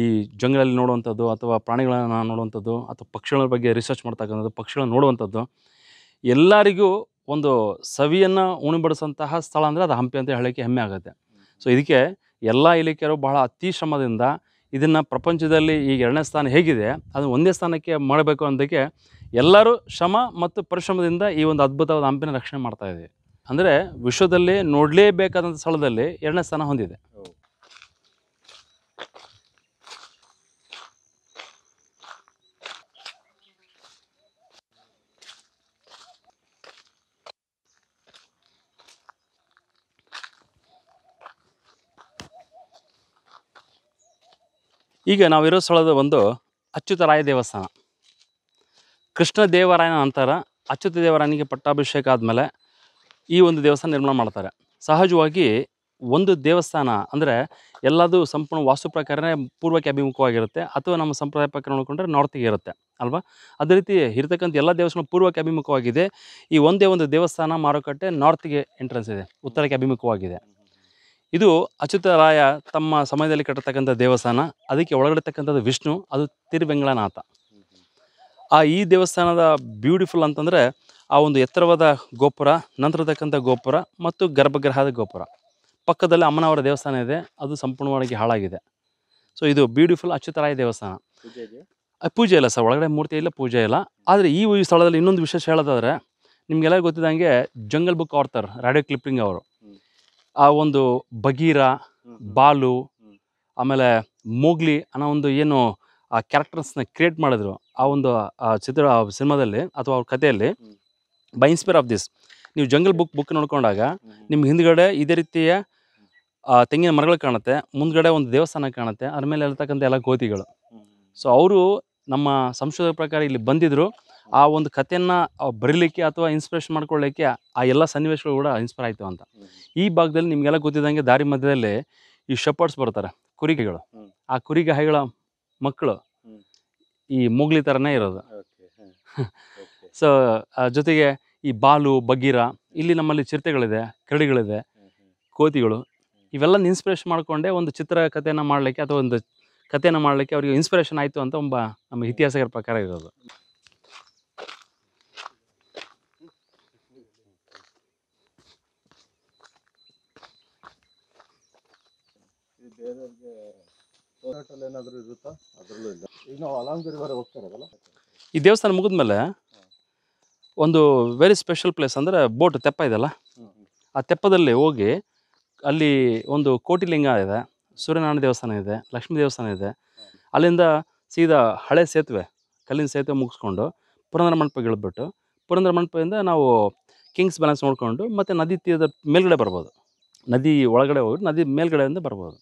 ಈ ಜಂಗಲಲ್ಲಿ ನೋಡುವಂಥದ್ದು ಅಥವಾ ಪ್ರಾಣಿಗಳನ್ನು ನೋಡುವಂಥದ್ದು ಅಥವಾ ಪಕ್ಷಿಗಳ ಬಗ್ಗೆ ರಿಸರ್ಚ್ ಮಾಡ್ತಕ್ಕಂಥದ್ದು ಪಕ್ಷಿಗಳನ್ನು ನೋಡುವಂಥದ್ದು ಎಲ್ಲರಿಗೂ ಒಂದು ಸವಿಯನ್ನು ಉಣಿಬಡಿಸುವಂತಹ ಸ್ಥಳ ಅಂದರೆ ಅದು ಹಂಪಿ ಅಂತ ಹೇಳೋಕ್ಕೆ ಹೆಮ್ಮೆ ಆಗುತ್ತೆ ಸೊ ಇದಕ್ಕೆ ಎಲ್ಲ ಇಲಿಕೆಯರು ಬಹಳ ಅತಿ ಶ್ರಮದಿಂದ ಇದನ್ನು ಪ್ರಪಂಚದಲ್ಲಿ ಈಗ ಎರಡನೇ ಸ್ಥಾನ ಹೇಗಿದೆ ಅದು ಒಂದೇ ಸ್ಥಾನಕ್ಕೆ ಮಾಡಬೇಕು ಅಂದಕ್ಕೆ ಎಲ್ಲರೂ ಶ್ರಮ ಮತ್ತು ಪರಿಶ್ರಮದಿಂದ ಈ ಒಂದು ಅದ್ಭುತವಾದ ಹಂಪಿನ ರಕ್ಷಣೆ ಮಾಡ್ತಾ ಇದೆ ಅಂದರೆ ವಿಶ್ವದಲ್ಲಿ ನೋಡಲೇಬೇಕಾದಂಥ ಸ್ಥಳದಲ್ಲಿ ಎರಡನೇ ಸ್ಥಾನ ಹೊಂದಿದೆ ಈಗ ನಾವಿರೋ ಸ್ಥಳದ ಒಂದು ಅಚ್ಯುತರಾಯ ದೇವಸ್ಥಾನ ಕೃಷ್ಣ ದೇವರಾಯನ ನಂತರ ಅಚ್ಯುತ ದೇವರಾಯನಿಗೆ ಪಟ್ಟಾಭಿಷೇಕ ಆದಮೇಲೆ ಈ ಒಂದು ದೇವಸ್ಥಾನ ನಿರ್ಮಾಣ ಮಾಡ್ತಾರೆ ಸಹಜವಾಗಿ ಒಂದು ದೇವಸ್ಥಾನ ಅಂದರೆ ಎಲ್ಲದೂ ಸಂಪೂರ್ಣ ವಾಸ್ತು ಪ್ರಕಾರನೇ ಪೂರ್ವಕ್ಕೆ ಅಭಿಮುಖವಾಗಿರುತ್ತೆ ಅಥವಾ ನಮ್ಮ ಸಂಪ್ರದಾಯ ಪ್ರಕಾರ ನೋಡಿಕೊಂಡ್ರೆ ನಾರ್ತಿಗೆ ಇರುತ್ತೆ ಅಲ್ವಾ ಅದೇ ರೀತಿ ಇರತಕ್ಕಂಥ ಎಲ್ಲ ದೇವಸ್ಥಾನ ಪೂರ್ವಕ್ಕೆ ಅಭಿಮುಖವಾಗಿದೆ ಈ ಒಂದೇ ಒಂದು ದೇವಸ್ಥಾನ ಮಾರುಕಟ್ಟೆ ನಾರ್ತಿಗೆ ಎಂಟ್ರೆನ್ಸ್ ಇದೆ ಉತ್ತರಕ್ಕೆ ಅಭಿಮುಖವಾಗಿದೆ ಇದು ಅಚ್ಯುತರಾಯ ತಮ್ಮ ಸಮಯದಲ್ಲಿ ಕಟ್ಟತಕ್ಕಂಥ ದೇವಸ್ಥಾನ ಅದಕ್ಕೆ ಒಳಗಡೆತಕ್ಕಂಥದ್ದು ವಿಷ್ಣು ಅದು ತಿರುವೆಂಗಳನಾಥ ಆ ಈ ದೇವಸ್ಥಾನದ ಬ್ಯೂಟಿಫುಲ್ ಅಂತಂದರೆ ಆ ಒಂದು ಎತ್ತರವಾದ ಗೋಪುರ ನಂತರತಕ್ಕಂಥ ಗೋಪುರ ಮತ್ತು ಗರ್ಭಗೃಹದ ಗೋಪುರ ಪಕ್ಕದಲ್ಲಿ ಅಮ್ಮನವರ ದೇವಸ್ಥಾನ ಇದೆ ಅದು ಸಂಪೂರ್ಣವಾಗಿ ಹಾಳಾಗಿದೆ ಸೊ ಇದು ಬ್ಯೂಟಿಫುಲ್ ಅಚ್ಯುತರಾಯ ದೇವಸ್ಥಾನ ಪೂಜೆ ಇಲ್ಲ ಸರ್ ಒಳಗಡೆ ಮೂರ್ತಿ ಇಲ್ಲ ಪೂಜೆ ಇಲ್ಲ ಆದರೆ ಈ ಸ್ಥಳದಲ್ಲಿ ಇನ್ನೊಂದು ವಿಶೇಷ ಹೇಳೋದಾದರೆ ನಿಮಗೆಲ್ಲ ಗೊತ್ತಿದ್ದಂಗೆ Jungle Book author Rudyard Kipling ಅವರು ಆ ಒಂದು ಬಗೀರ ಬಾಲು ಆಮೇಲೆ ಮೂಗ್ಲಿ ಅನ್ನೋ ಒಂದು ಏನು ಆ ಕ್ಯಾರೆಕ್ಟರ್ಸ್ನ ಕ್ರಿಯೇಟ್ ಮಾಡಿದ್ರು ಆ ಒಂದು ಚಿತ್ರ ಸಿನಿಮಾದಲ್ಲಿ ಅಥವಾ ಅವ್ರ ಕಥೆಯಲ್ಲಿ ಬೈ ಇನ್ಸ್ಪೈರ್ ಆಫ್ ದಿಸ್ ನೀವು ಜಂಗಲ್ ಬುಕ್ ಬುಕ್ ನೋಡ್ಕೊಂಡಾಗ ನಿಮ್ಮ ಹಿಂದ್ಗಡೆ ಇದೇ ರೀತಿಯ ತೆಂಗಿನ ಮರಗಳು ಕಾಣುತ್ತೆ ಮುಂದ್ಗಡೆ ಒಂದು ದೇವಸ್ಥಾನ ಕಾಣುತ್ತೆ ಅದ್ರ ಮೇಲೆ ಇರ್ತಕ್ಕಂಥ ಎಲ್ಲ ಗೋತಿಗಳು ಸೊ ಅವರು ನಮ್ಮ ಸಂಶೋಧನೆ ಪ್ರಕಾರ ಇಲ್ಲಿ ಬಂದಿದ್ರು ಆ ಒಂದು ಕಥೆಯನ್ನು ಬರೀಲಿಕ್ಕೆ ಅಥವಾ ಇನ್ಸ್ಪಿರೇಷನ್ ಮಾಡ್ಕೊಳ್ಲಿಕ್ಕೆ ಆ ಎಲ್ಲ ಸನ್ನಿವೇಶಗಳು ಕೂಡ ಇನ್ಸ್ಪೈರ್ ಆಯಿತು ಅಂತ ಈ ಭಾಗದಲ್ಲಿ ನಿಮಗೆಲ್ಲ ಗೊತ್ತಿದ್ದಂಗೆ ದಾರಿ ಮಧ್ಯದಲ್ಲಿ ಈ ಶಪರ್ಟ್ಸ್ ಬರ್ತಾರೆ ಕುರಿಗೆಗಳು ಆ ಕುರಿಗಾಯಿಗಳ ಮಕ್ಕಳು ಈ ಮೊಗ್ಲಿ ಥರನೇ ಇರೋದು ಸೊ ಜೊತೆಗೆ ಈ ಬಾಲು ಬಗೀರ ಇಲ್ಲಿ ನಮ್ಮಲ್ಲಿ ಚಿರತೆಗಳಿದೆ ಕರಡಿಗಳಿದೆ ಕೋತಿಗಳು ಇವೆಲ್ಲ ಇನ್ಸ್ಪಿರೇಷನ್ ಮಾಡಿಕೊಂಡೆ ಒಂದು ಚಿತ್ರ ಚಿತ್ರಕಥೆಯನ್ನು ಮಾಡಲಿಕ್ಕೆ ಅಥವಾ ಒಂದು ಕಥೆಯನ್ನು ಮಾಡಲಿಕ್ಕೆ ಅವರಿಗೆ ಇನ್ಸ್ಪಿರೇಷನ್ ಆಯಿತು ಅಂತ ಒಬ್ಬ ನಮ್ಮ ಇತಿಹಾಸಕರ ಪ್ರಕಾರ ಇರೋದು ಈ ದೇವಸ್ಥಾನ ಮುಗಿದ್ಮೇಲೆ ಒಂದು ವೆರಿ ಸ್ಪೆಷಲ್ ಪ್ಲೇಸ್ ಅಂದರೆ ಬೋಟ್ ತೆಪ್ಪ ಅಲ್ಲ ಆ ತೆಪ್ಪದಲ್ಲಿ ಹೋಗಿ ಅಲ್ಲಿ ಒಂದು ಕೋಟಿಲಿಂಗ ಇದೆ ಸೂರ್ಯನಾರಾಯಣ ದೇವಸ್ಥಾನ ಇದೆ ಲಕ್ಷ್ಮೀ ದೇವಸ್ಥಾನ ಇದೆ ಅಲ್ಲಿಂದ ಸೀದಾ ಹಳೆ ಸೇತುವೆ ಕಲ್ಲಿನ ಸೇತುವೆ ಮುಗಿಸ್ಕೊಂಡು ಪುರಂದರ ಮಂಟಪಕ್ಕೆ ಇಳಿದ್ಬಿಟ್ಟು ಪುರಂದರ ಮಂಟಪದಿಂದ ನಾವು ಕಿಂಗ್ಸ್ ಬ್ಯಾಲೆನ್ಸ್ ನೋಡಿಕೊಂಡು ಮತ್ತು ನದಿ ತೀರದ ಮೇಲ್ಗಡೆ ಬರ್ಬೋದು ನದಿ ಒಳಗಡೆ ಹೋಗಿ ನದಿ ಮೇಲ್ಗಡೆಯಿಂದ ಬರ್ಬೋದು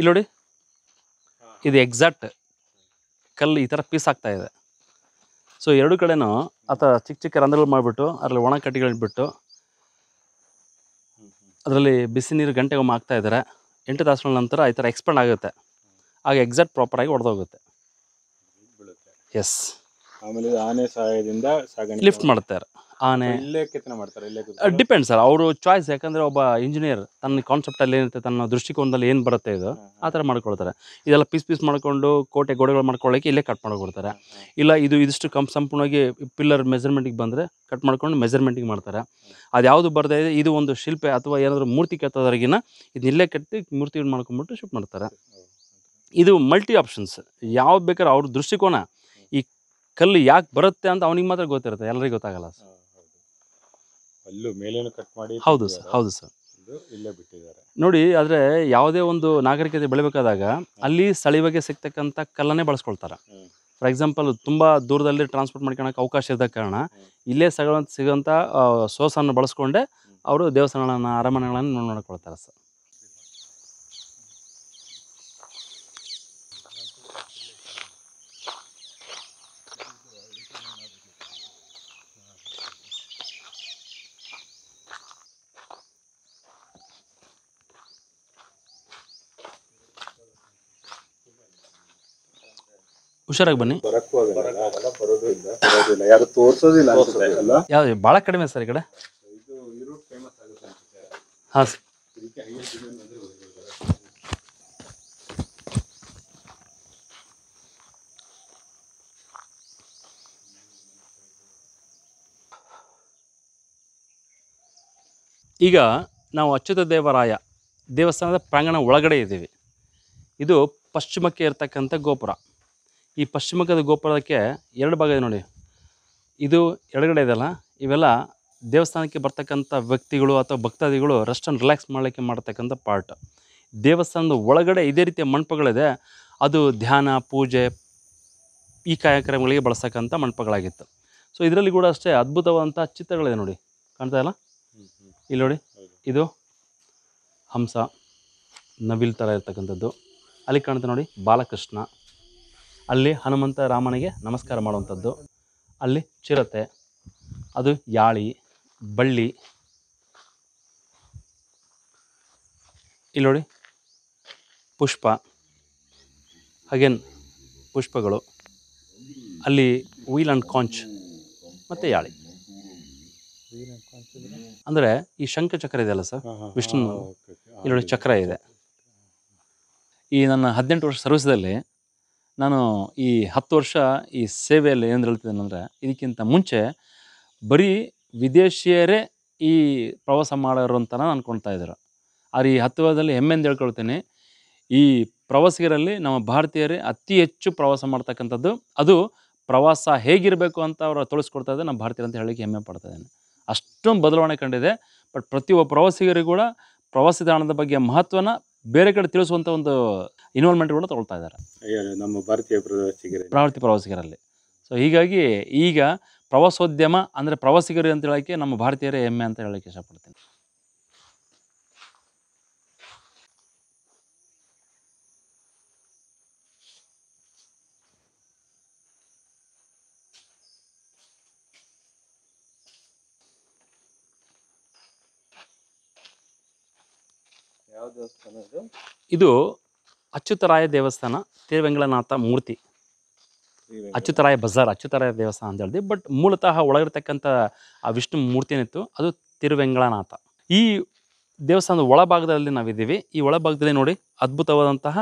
ಇಲ್ಲಿ ನೋಡಿ ಇದು ಎಕ್ಸಾಕ್ಟ್ ಕಲ್ಲು ಈ ಥರ ಪೀಸ್ ಆಗ್ತಾ ಇದೆ ಸೊ ಎರಡು ಕಡೆನೂ ಆತ ಚಿಕ್ಕ ಚಿಕ್ಕ ರಂಧ್ರಗಳು ಮಾಡಿಬಿಟ್ಟು ಅದರಲ್ಲಿ ಒಣ ಕಟ್ಟಿಗಳಿಟ್ಬಿಟ್ಟು ಅದರಲ್ಲಿ ಬಿಸಿ ನೀರು ಗಂಟೆಗೊಮ್ಮೆ ಹಾಕ್ತಾ ಇದ್ದಾರೆ ಎಂಟು ತಾಸುಗಳ ನಂತರ ಈ ಥರ ಎಕ್ಸ್ಪಾಂಡ್ ಆಗುತ್ತೆ ಆಗ ಎಕ್ಸಾಕ್ಟ್ ಪ್ರಾಪರಾಗಿ ಹೊಡೆದೋಗುತ್ತೆ ಎಸ್ ಆಮೇಲೆ ಆನೆ ಸಹಾಯದಿಂದ ಲಿಫ್ಟ್ ಮಾಡ್ತಾರೆ ಆನೆ ಮಾಡ್ತಾರೆ ಡಿಪೆಂಡ್ ಸರ್ ಅವರು ಚಾಯ್ಸ್ ಯಾಕಂದ್ರೆ ಒಬ್ಬ ಇಂಜಿನಿಯರ್ ತನ್ನ ಕಾನ್ಸೆಪ್ಟ್ ಅಲ್ಲಿ ಏನಿರುತ್ತೆ ತನ್ನ ದೃಷ್ಟಿಕೋನದಲ್ಲಿ ಏನು ಬರುತ್ತೆ ಇದು ಆ ಥರ ಮಾಡ್ಕೊಳ್ತಾರೆ ಇದೆಲ್ಲ ಪೀಸ್ ಪೀಸ್ ಮಾಡ್ಕೊಂಡು ಕೋಟೆ ಗೋಡೆಗಳು ಮಾಡ್ಕೊಳ್ಳೋಕೆ ಇಲ್ಲೇ ಕಟ್ ಮಾಡ್ಕೊಡ್ತಾರೆ ಇಲ್ಲ ಇದು ಇದಿಷ್ಟು ಕಂ ಸಂಪೂರ್ಣವಾಗಿ ಪಿಲ್ಲರ್ ಮೆಜರ್ಮೆಂಟಿಗೆ ಬಂದರೆ ಕಟ್ ಮಾಡ್ಕೊಂಡು ಮೆಜರ್ಮೆಂಟಿಗೆ ಮಾಡ್ತಾರೆ ಅದು ಯಾವುದು ಬರದೇ ಇದೆ ಇದು ಒಂದು ಶಿಲ್ಪೆ ಅಥವಾ ಏನಾದರೂ ಮೂರ್ತಿ ಕೆತ್ತೋದ್ರಗಿನ ಇದನ್ನ ಇಲ್ಲೇ ಕಟ್ಟಿ ಮೂರ್ತಿ ಮಾಡ್ಕೊಂಬಿಟ್ಟು ಶೂಟ್ ಮಾಡ್ತಾರೆ ಇದು ಮಲ್ಟಿ ಆಪ್ಷನ್ಸ್ ಯಾವ್ದು ಬೇಕಾದ್ರೆ ಅವ್ರ ದೃಷ್ಟಿಕೋನ ಈ ಕಲ್ಲು ಯಾಕೆ ಬರುತ್ತೆ ಅಂತ ಅವನಿಗೆ ಮಾತ್ರ ಗೊತ್ತಿರುತ್ತೆ ಎಲ್ಲರಿಗೂ ಗೊತ್ತಾಗಲ್ಲ ಸರ್ ಕಟ್ ಮಾಡಿ ಹೌದು ಸರ್ ಹೌದು ಸರ್ ಇಲ್ಲೇ ಬಿಟ್ಟಿದ್ದಾರೆ ನೋಡಿ ಆದರೆ ಯಾವುದೇ ಒಂದು ನಾಗರಿಕತೆ ಬೆಳಬೇಕಾದಾಗ ಅಲ್ಲಿ ಬಗ್ಗೆ ಸಿಗ್ತಕ್ಕಂಥ ಕಲ್ಲನ್ನೇ ಬಳಸ್ಕೊಳ್ತಾರೆ ಫಾರ್ ಎಕ್ಸಾಂಪಲ್ ತುಂಬ ದೂರದಲ್ಲಿ ಟ್ರಾನ್ಸ್ಪೋರ್ಟ್ ಮಾಡ್ಕೊಳ್ಳೋಕೆ ಅವಕಾಶ ಇದ್ದ ಕಾರಣ ಇಲ್ಲೇ ಸಿಗುವಂತ ಸಿಗೋಂಥ ಸೋಸನ್ನು ಬಳಸ್ಕೊಂಡೆ ಅವರು ದೇವಸ್ಥಾನಗಳನ್ನು ಅರಮನೆಗಳನ್ನು ನೋಡ್ಕೊಳ್ತಾರೆ ಸರ್ ಹುಷಾರಾಗಿ ಬನ್ನಿ ಯಾರು ತೋರಿಸೋದಿಲ್ಲ ಕಡಿಮೆ ಸರ್ ಈ ಕಡೆ ಹಾಂ ಸರ್ ಈಗ ನಾವು ಅಚ್ಯುತ ದೇವರಾಯ ದೇವಸ್ಥಾನದ ಪ್ರಾಂಗಣ ಒಳಗಡೆ ಇದ್ದೀವಿ ಇದು ಪಶ್ಚಿಮಕ್ಕೆ ಇರತಕ್ಕಂಥ ಗೋಪುರ ಈ ಪಶ್ಚಿಮಕ್ಕದ ಗೋಪುರಕ್ಕೆ ಎರಡು ಭಾಗ ಇದೆ ನೋಡಿ ಇದು ಎಡಗಡೆ ಇದೆಯಲ್ಲ ಇವೆಲ್ಲ ದೇವಸ್ಥಾನಕ್ಕೆ ಬರ್ತಕ್ಕಂಥ ವ್ಯಕ್ತಿಗಳು ಅಥವಾ ಭಕ್ತಾದಿಗಳು ರೆಸ್ಟ್ ರಿಲ್ಯಾಕ್ಸ್ ಮಾಡಲಿಕ್ಕೆ ಮಾಡ್ತಕ್ಕಂಥ ಪಾರ್ಟ್ ದೇವಸ್ಥಾನದ ಒಳಗಡೆ ಇದೇ ರೀತಿಯ ಮಂಟಪಗಳಿದೆ ಅದು ಧ್ಯಾನ ಪೂಜೆ ಈ ಕಾರ್ಯಕ್ರಮಗಳಿಗೆ ಬಳಸ್ತಕ್ಕಂಥ ಮಂಟಪಗಳಾಗಿತ್ತು ಸೊ ಇದರಲ್ಲಿ ಕೂಡ ಅಷ್ಟೇ ಅದ್ಭುತವಾದಂಥ ಚಿತ್ರಗಳಿದೆ ನೋಡಿ ಕಾಣ್ತಾ ಇಲ್ಲ ಇಲ್ಲಿ ನೋಡಿ ಇದು ಹಂಸ ನವಿಲ್ ಥರ ಇರ್ತಕ್ಕಂಥದ್ದು ಅಲ್ಲಿ ಕಾಣ್ತಾ ನೋಡಿ ಬಾಲಕೃಷ್ಣ ಅಲ್ಲಿ ಹನುಮಂತ ರಾಮನಿಗೆ ನಮಸ್ಕಾರ ಮಾಡುವಂಥದ್ದು ಅಲ್ಲಿ ಚಿರತೆ ಅದು ಯಾಳಿ ಬಳ್ಳಿ ಇಲ್ಲಿ ನೋಡಿ ಪುಷ್ಪ ಅಗೇನ್ ಪುಷ್ಪಗಳು ಅಲ್ಲಿ ವೀಲ್ ಆ್ಯಂಡ್ ಕಾಂಚ್ ಮತ್ತು ಯಾಳಿ ಅಂದರೆ ಈ ಶಂಖ ಚಕ್ರ ಇದೆಯಲ್ಲ ಸರ್ ವಿಷ್ಣು ಇಲ್ಲಿ ಚಕ್ರ ಇದೆ ಈ ನನ್ನ ಹದಿನೆಂಟು ವರ್ಷ ಸರ್ವಿಸ್ದಲ್ಲಿ ನಾನು ಈ ಹತ್ತು ವರ್ಷ ಈ ಸೇವೆಯಲ್ಲಿ ಏನು ಹೇಳ್ತಿದ್ದೇನೆ ಅಂದರೆ ಇದಕ್ಕಿಂತ ಮುಂಚೆ ಬರೀ ವಿದೇಶಿಯರೇ ಈ ಪ್ರವಾಸ ಮಾಡೋರು ಅಂತ ಅಂದ್ಕೊಳ್ತಾ ಇದ್ದರು ಆದರೆ ಈ ಹತ್ತು ವರ್ಷದಲ್ಲಿ ಹೆಮ್ಮೆಂದು ಹೇಳ್ಕೊಳ್ತೀನಿ ಈ ಪ್ರವಾಸಿಗರಲ್ಲಿ ನಮ್ಮ ಭಾರತೀಯರೇ ಅತಿ ಹೆಚ್ಚು ಪ್ರವಾಸ ಮಾಡ್ತಕ್ಕಂಥದ್ದು ಅದು ಪ್ರವಾಸ ಹೇಗಿರಬೇಕು ಅಂತ ಅವರು ತೋರಿಸ್ಕೊಡ್ತಾ ಇದ್ದಾರೆ ನಮ್ಮ ಭಾರತೀಯರು ಅಂತ ಹೇಳಲಿಕ್ಕೆ ಹೆಮ್ಮೆ ಪಡ್ತಾ ಅಷ್ಟೊಂದು ಬದಲಾವಣೆ ಕಂಡಿದೆ ಬಟ್ ಪ್ರತಿಯೊಬ್ಬ ಪ್ರವಾಸಿಗರಿಗೂ ಕೂಡ ಪ್ರವಾಸಿ ತಾಣದ ಬಗ್ಗೆ ಮಹತ್ವನ ಬೇರೆ ಕಡೆ ತಿಳಿಸುವಂತ ಒಂದು ಕೂಡ ತಗೊಳ್ತಾ ಇದ್ದಾರೆ ನಮ್ಮ ಭಾರತೀಯ ಪ್ರವಾಸಿಗರ ಪ್ರವಾಸಿ ಪ್ರವಾಸಿಗರಲ್ಲಿ ಸೊ ಹೀಗಾಗಿ ಈಗ ಪ್ರವಾಸೋದ್ಯಮ ಅಂದರೆ ಪ್ರವಾಸಿಗರು ಅಂತ ಹೇಳೋಕ್ಕೆ ನಮ್ಮ ಭಾರತೀಯರೇ ಹೆಮ್ಮೆ ಅಂತ ಹೇಳೋಕ್ಕೆ ಇಷ್ಟಪಡ್ತೀನಿ ದೇವಸ್ಥಾನ ಇದು ಇದು ಅಚ್ಯುತರಾಯ ದೇವಸ್ಥಾನ ತಿರುವೆಂಗಳನಾಥ ಮೂರ್ತಿ ಅಚ್ಯುತರಾಯ ಬಜಾರ್ ಅಚ್ಯುತರಾಯ ದೇವಸ್ಥಾನ ಅಂತ ಹೇಳಿದ್ವಿ ಬಟ್ ಮೂಲತಃ ಒಳಗಿರ್ತಕ್ಕಂಥ ಆ ವಿಷ್ಣು ಮೂರ್ತಿ ಏನಿತ್ತು ಅದು ತಿರುವೆಂಗಳನಾಥ ಈ ದೇವಸ್ಥಾನದ ಒಳಭಾಗದಲ್ಲಿ ನಾವಿದ್ದೀವಿ ಈ ಒಳಭಾಗದಲ್ಲಿ ನೋಡಿ ಅದ್ಭುತವಾದಂತಹ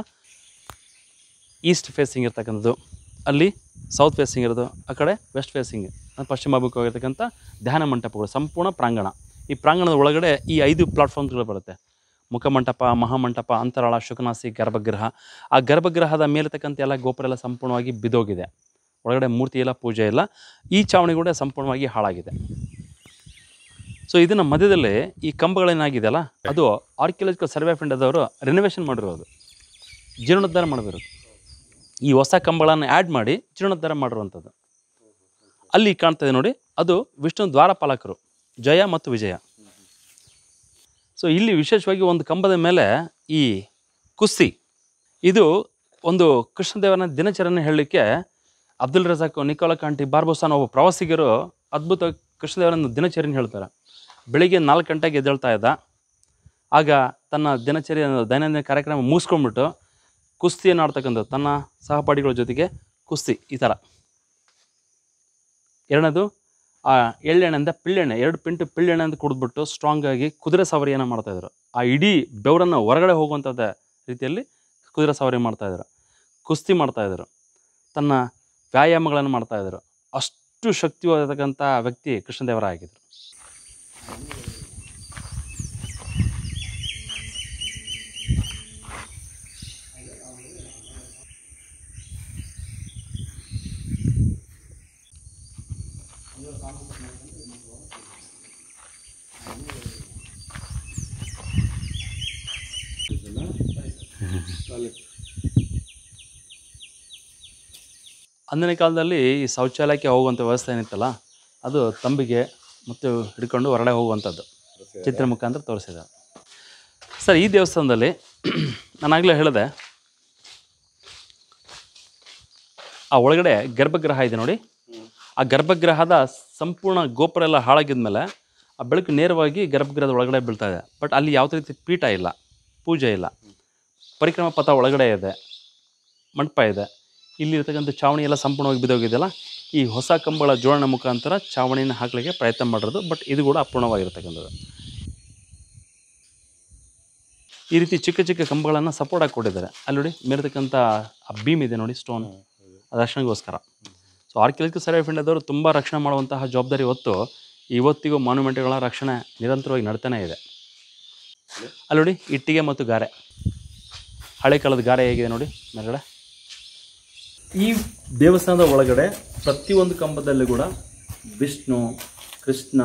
ಈಸ್ಟ್ ಫೇಸಿಂಗ್ ಇರ್ತಕ್ಕಂಥದ್ದು ಅಲ್ಲಿ ಸೌತ್ ಫೇಸಿಂಗ್ ಇರೋದು ಆ ಕಡೆ ವೆಸ್ಟ್ ಫೇಸಿಂಗ್ ಪಶ್ಚಿಮ ಭಾಗಕ್ಕೆ ಧ್ಯಾನ ಮಂಟಪಗಳು ಸಂಪೂರ್ಣ ಪ್ರಾಂಗಣ ಈ ಪ್ರಾಂಗಣದ ಒಳಗಡೆ ಈ ಐದು ಪ್ಲಾಟ್ಫಾರ್ಮ್ಸ್ಗಳು ಬರುತ್ತೆ ಮುಖಮಂಟಪ ಮಹಾಮಂಟಪ ಅಂತರಾಳ ಶುಕನಾಸಿ ಗರ್ಭಗೃಹ ಆ ಗರ್ಭಗೃಹದ ಮೇಲಿರ್ತಕ್ಕಂಥ ಎಲ್ಲ ಗೋಪುರ ಎಲ್ಲ ಸಂಪೂರ್ಣವಾಗಿ ಬಿದೋಗಿದೆ ಒಳಗಡೆ ಮೂರ್ತಿ ಇಲ್ಲ ಪೂಜೆ ಇಲ್ಲ ಈ ಚಾವಣಿ ಕೂಡ ಸಂಪೂರ್ಣವಾಗಿ ಹಾಳಾಗಿದೆ ಸೊ ಇದನ್ನು ಮಧ್ಯದಲ್ಲಿ ಈ ಕಂಬಗಳೇನಾಗಿದೆಯಲ್ಲ ಅದು ಆರ್ಕಿಯಲಾಜಿಕಲ್ ಸರ್ವೆ ಆಫ್ ಇಂಡಿಯಾದವರು ರಿನೋವೇಷನ್ ಮಾಡಿರೋದು ಜೀರ್ಣೋದ್ಧಾರ ಮಾಡಿರೋದು ಈ ಹೊಸ ಕಂಬಗಳನ್ನು ಆ್ಯಡ್ ಮಾಡಿ ಜೀರ್ಣೋದ್ಧಾರ ಮಾಡಿರುವಂಥದ್ದು ಅಲ್ಲಿ ಕಾಣ್ತದೆ ನೋಡಿ ಅದು ವಿಷ್ಣು ದ್ವಾರಪಾಲಕರು ಜಯ ಮತ್ತು ವಿಜಯ ಸೊ ಇಲ್ಲಿ ವಿಶೇಷವಾಗಿ ಒಂದು ಕಂಬದ ಮೇಲೆ ಈ ಕುಸ್ತಿ ಇದು ಒಂದು ಕೃಷ್ಣದೇವನ ದಿನಚರಣೆ ಹೇಳಲಿಕ್ಕೆ ಅಬ್ದುಲ್ ರಜಾಕ್ ನಿಕೋಲಕಾಂಟಿ ಬಾರ್ಬೋಸಾನ್ ಒಬ್ಬ ಪ್ರವಾಸಿಗರು ಅದ್ಭುತ ಕೃಷ್ಣದೇವನ ದಿನಚರಿನ ಹೇಳ್ತಾರೆ ಬೆಳಿಗ್ಗೆ ನಾಲ್ಕು ಗಂಟೆಗೆ ಎದ್ದೇಳ್ತಾ ಇದ್ದ ಆಗ ತನ್ನ ದಿನಚರಿಯನ್ನು ದೈನಂದಿನ ಕಾರ್ಯಕ್ರಮ ಮುಗಿಸ್ಕೊಂಡ್ಬಿಟ್ಟು ಕುಸ್ತಿಯನ್ನು ಆಡ್ತಕ್ಕಂಥದ್ದು ತನ್ನ ಸಹಪಾಠಿಗಳ ಜೊತೆಗೆ ಕುಸ್ತಿ ಈ ಥರ ಎರಡನೇದು ಆ ಎಳ್ಳೆಣ್ಣೆಯಿಂದ ಪಿಳ್ಳೆಣ್ಣೆ ಎರಡು ಪಿಂಟು ಪಿಳ್ಳೆಣ್ಣೆ ಅಂತ ಕುಡಿದ್ಬಿಟ್ಟು ಸ್ಟ್ರಾಂಗಾಗಿ ಕುದುರೆ ಸವಾರಿಯನ್ನು ಮಾಡ್ತಾಯಿದ್ರು ಆ ಇಡೀ ಬೆವರನ್ನು ಹೊರಗಡೆ ಹೋಗುವಂಥದ್ದ ರೀತಿಯಲ್ಲಿ ಕುದುರೆ ಸವಾರಿ ಮಾಡ್ತಾಯಿದ್ರು ಕುಸ್ತಿ ಮಾಡ್ತಾಯಿದ್ರು ತನ್ನ ವ್ಯಾಯಾಮಗಳನ್ನು ಮಾಡ್ತಾಯಿದ್ರು ಅಷ್ಟು ಶಕ್ತಿವಾದತಕ್ಕಂಥ ವ್ಯಕ್ತಿ ಆಗಿದ್ದರು ಅಂದಿನ ಕಾಲದಲ್ಲಿ ಈ ಶೌಚಾಲಯಕ್ಕೆ ಹೋಗುವಂಥ ವ್ಯವಸ್ಥೆ ಏನಿತ್ತಲ್ಲ ಅದು ತಂಬಿಗೆ ಮತ್ತು ಹಿಡ್ಕೊಂಡು ಹೊರಗಡೆ ಹೋಗುವಂಥದ್ದು ಚಿತ್ರ ಮುಖಾಂತರ ತೋರಿಸಿದೆ ಸರ್ ಈ ದೇವಸ್ಥಾನದಲ್ಲಿ ನಾನಾಗಲೇ ಹೇಳಿದೆ ಆ ಒಳಗಡೆ ಗರ್ಭಗೃಹ ಇದೆ ನೋಡಿ ಆ ಗರ್ಭಗ್ರಹದ ಸಂಪೂರ್ಣ ಗೋಪುರ ಎಲ್ಲ ಹಾಳಾಗಿದ ಮೇಲೆ ಆ ಬೆಳಕು ನೇರವಾಗಿ ಗರ್ಭಗೃಹದ ಒಳಗಡೆ ಬೀಳ್ತಾ ಇದೆ ಬಟ್ ಅಲ್ಲಿ ಯಾವುದೇ ರೀತಿ ಪೀಠ ಇಲ್ಲ ಪೂಜೆ ಇಲ್ಲ ಪರಿಕ್ರಮ ಪಥ ಒಳಗಡೆ ಇದೆ ಮಂಟಪ ಇದೆ ಇಲ್ಲಿರ್ತಕ್ಕಂಥ ಚಾವಣಿ ಎಲ್ಲ ಸಂಪೂರ್ಣವಾಗಿ ಬಿದ್ದೋಗಿದೆಯಲ್ಲ ಈ ಹೊಸ ಕಂಬಗಳ ಜೋಡಣೆ ಮುಖಾಂತರ ಚಾವಣಿಯನ್ನು ಹಾಕಲಿಕ್ಕೆ ಪ್ರಯತ್ನ ಮಾಡಿರೋದು ಬಟ್ ಇದು ಕೂಡ ಅಪೂರ್ಣವಾಗಿರ್ತಕ್ಕಂಥದ್ದು ಈ ರೀತಿ ಚಿಕ್ಕ ಚಿಕ್ಕ ಕಂಬಗಳನ್ನು ಸಪೋರ್ಟ್ ಆಗಿ ಕೊಟ್ಟಿದ್ದಾರೆ ಅಲ್ಲಿ ನೋಡಿ ಮೇರ್ತಕ್ಕಂಥ ಆ ಬೀಮ್ ಇದೆ ನೋಡಿ ಸ್ಟೋನ್ ರಕ್ಷಣೆಗೋಸ್ಕರ ಸೊ ಆರ್ಕಿಯಲಜಿಕಲ್ ಸರ್ವೆ ಆಫ್ ಇಂಡಿಯಾದವರು ತುಂಬ ರಕ್ಷಣೆ ಮಾಡುವಂತಹ ಜವಾಬ್ದಾರಿ ಹೊತ್ತು ಇವತ್ತಿಗೂ ಮಾನ್ಯುಮೆಂಟ್ಗಳ ರಕ್ಷಣೆ ನಿರಂತರವಾಗಿ ನಡ್ತಾನೇ ಇದೆ ಅಲ್ಲಿ ನೋಡಿ ಇಟ್ಟಿಗೆ ಮತ್ತು ಗಾರೆ ಹಳೆ ಕಾಲದ ಗಾರೆ ಹೇಗಿದೆ ನೋಡಿ ಮೇಲ್ಗಡೆ ಈ ದೇವಸ್ಥಾನದ ಒಳಗಡೆ ಪ್ರತಿಯೊಂದು ಕಂಬದಲ್ಲೂ ಕೂಡ ವಿಷ್ಣು ಕೃಷ್ಣ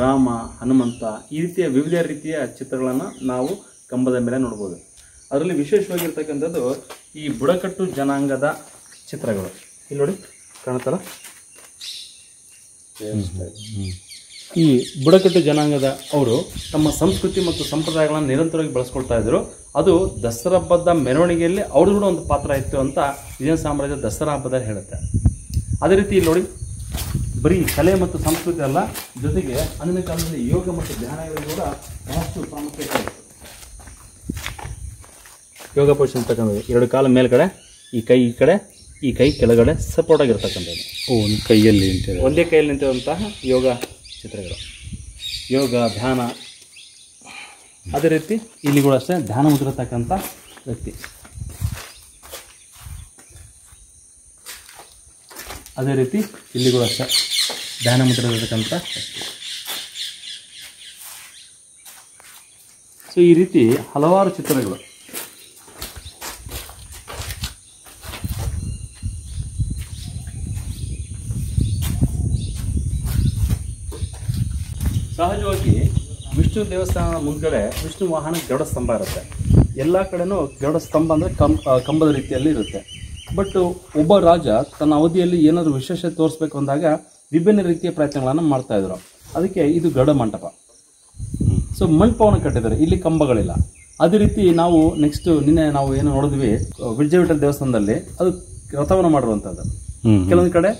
ರಾಮ ಹನುಮಂತ ಈ ರೀತಿಯ ವಿವಿಧ ರೀತಿಯ ಚಿತ್ರಗಳನ್ನು ನಾವು ಕಂಬದ ಮೇಲೆ ನೋಡ್ಬೋದು ಅದರಲ್ಲಿ ವಿಶೇಷವಾಗಿರ್ತಕ್ಕಂಥದ್ದು ಈ ಬುಡಕಟ್ಟು ಜನಾಂಗದ ಚಿತ್ರಗಳು ಇಲ್ಲಿ ನೋಡಿ ಕಾಣುತ್ತಲ್ಲ ಈ ಬುಡಕಟ್ಟು ಜನಾಂಗದ ಅವರು ತಮ್ಮ ಸಂಸ್ಕೃತಿ ಮತ್ತು ಸಂಪ್ರದಾಯಗಳನ್ನು ನಿರಂತರವಾಗಿ ಬಳಸ್ಕೊಳ್ತಾ ಇದ್ದರು ಅದು ದಸರಾ ಹಬ್ಬದ ಮೆರವಣಿಗೆಯಲ್ಲಿ ಅವ್ರದ್ದು ಕೂಡ ಒಂದು ಪಾತ್ರ ಇತ್ತು ಅಂತ ವಿಜಯ ಸಾಮ್ರಾಜ್ಯ ದಸರಾ ಹಬ್ಬದಲ್ಲಿ ಹೇಳುತ್ತೆ ಅದೇ ರೀತಿ ಇಲ್ಲಿ ನೋಡಿ ಬರೀ ಕಲೆ ಮತ್ತು ಸಂಸ್ಕೃತಿ ಅಲ್ಲ ಜೊತೆಗೆ ಅಂದಿನ ಕಾಲದಲ್ಲಿ ಯೋಗ ಮತ್ತು ಧ್ಯಾನಗಳು ಕೂಡ ಬಹಳಷ್ಟು ಪ್ರಾಮುಖ್ಯತೆ ಯೋಗ ಪೋಷಣೆ ಅಂತಕ್ಕಂಥದ್ದು ಎರಡು ಕಾಲ ಮೇಲ್ಗಡೆ ಈ ಕೈ ಈ ಕಡೆ ಈ ಕೈ ಕೆಳಗಡೆ ಸಪೋರ್ಟ್ ಆಗಿರ್ತಕ್ಕಂಥದ್ದು ಒಂದು ಕೈಯಲ್ಲಿ ನಿಂತಿದೆ ಒಂದೇ ಕೈಯಲ್ಲಿ ನಿಂತಿರುವಂತಹ ಯೋಗ ಚಿತ್ರಗಳು ಯೋಗ ಧ್ಯಾನ ಅದೇ ರೀತಿ ಇಲ್ಲಿ ಕೂಡ ಅಷ್ಟೇ ಧ್ಯಾನ ಮುದ್ರತಕ್ಕಂಥ ವ್ಯಕ್ತಿ ಅದೇ ರೀತಿ ಇಲ್ಲಿ ಕೂಡ ಅಷ್ಟೇ ಧ್ಯಾನ ಮುದ್ರತಕ್ಕಂಥ ವ್ಯಕ್ತಿ ಸೊ ಈ ರೀತಿ ಹಲವಾರು ಚಿತ್ರಗಳು ಸಹಜವಾಗಿ ವಿಷ್ಣು ದೇವಸ್ಥಾನದ ಮುಂದ್ಗಡೆ ವಿಷ್ಣು ವಾಹನ ಗರುಡ ಸ್ತಂಭ ಇರುತ್ತೆ ಎಲ್ಲ ಕಡೆನೂ ಗರುಡ ಸ್ತಂಭ ಅಂದರೆ ಕಂಬದ ರೀತಿಯಲ್ಲಿ ಇರುತ್ತೆ ಬಟ್ ಒಬ್ಬ ರಾಜ ತನ್ನ ಅವಧಿಯಲ್ಲಿ ಏನಾದರೂ ವಿಶೇಷ ತೋರಿಸ್ಬೇಕು ಅಂದಾಗ ವಿಭಿನ್ನ ರೀತಿಯ ಪ್ರಯತ್ನಗಳನ್ನು ಮಾಡ್ತಾ ಇದ್ರು ಅದಕ್ಕೆ ಇದು ಗಡ ಮಂಟಪ ಸೊ ಮಂಟಪವನ್ನು ಕಟ್ಟಿದ್ದಾರೆ ಇಲ್ಲಿ ಕಂಬಗಳಿಲ್ಲ ಅದೇ ರೀತಿ ನಾವು ನೆಕ್ಸ್ಟ್ ನಿನ್ನೆ ನಾವು ಏನು ನೋಡಿದ್ವಿ ವಿಜಯವಿಠಲ ದೇವಸ್ಥಾನದಲ್ಲಿ ಅದು ರಥವನ್ನು ಮಾಡಿರುವಂಥದ್ದು ಕೆಲವೊಂದು ಕಡೆ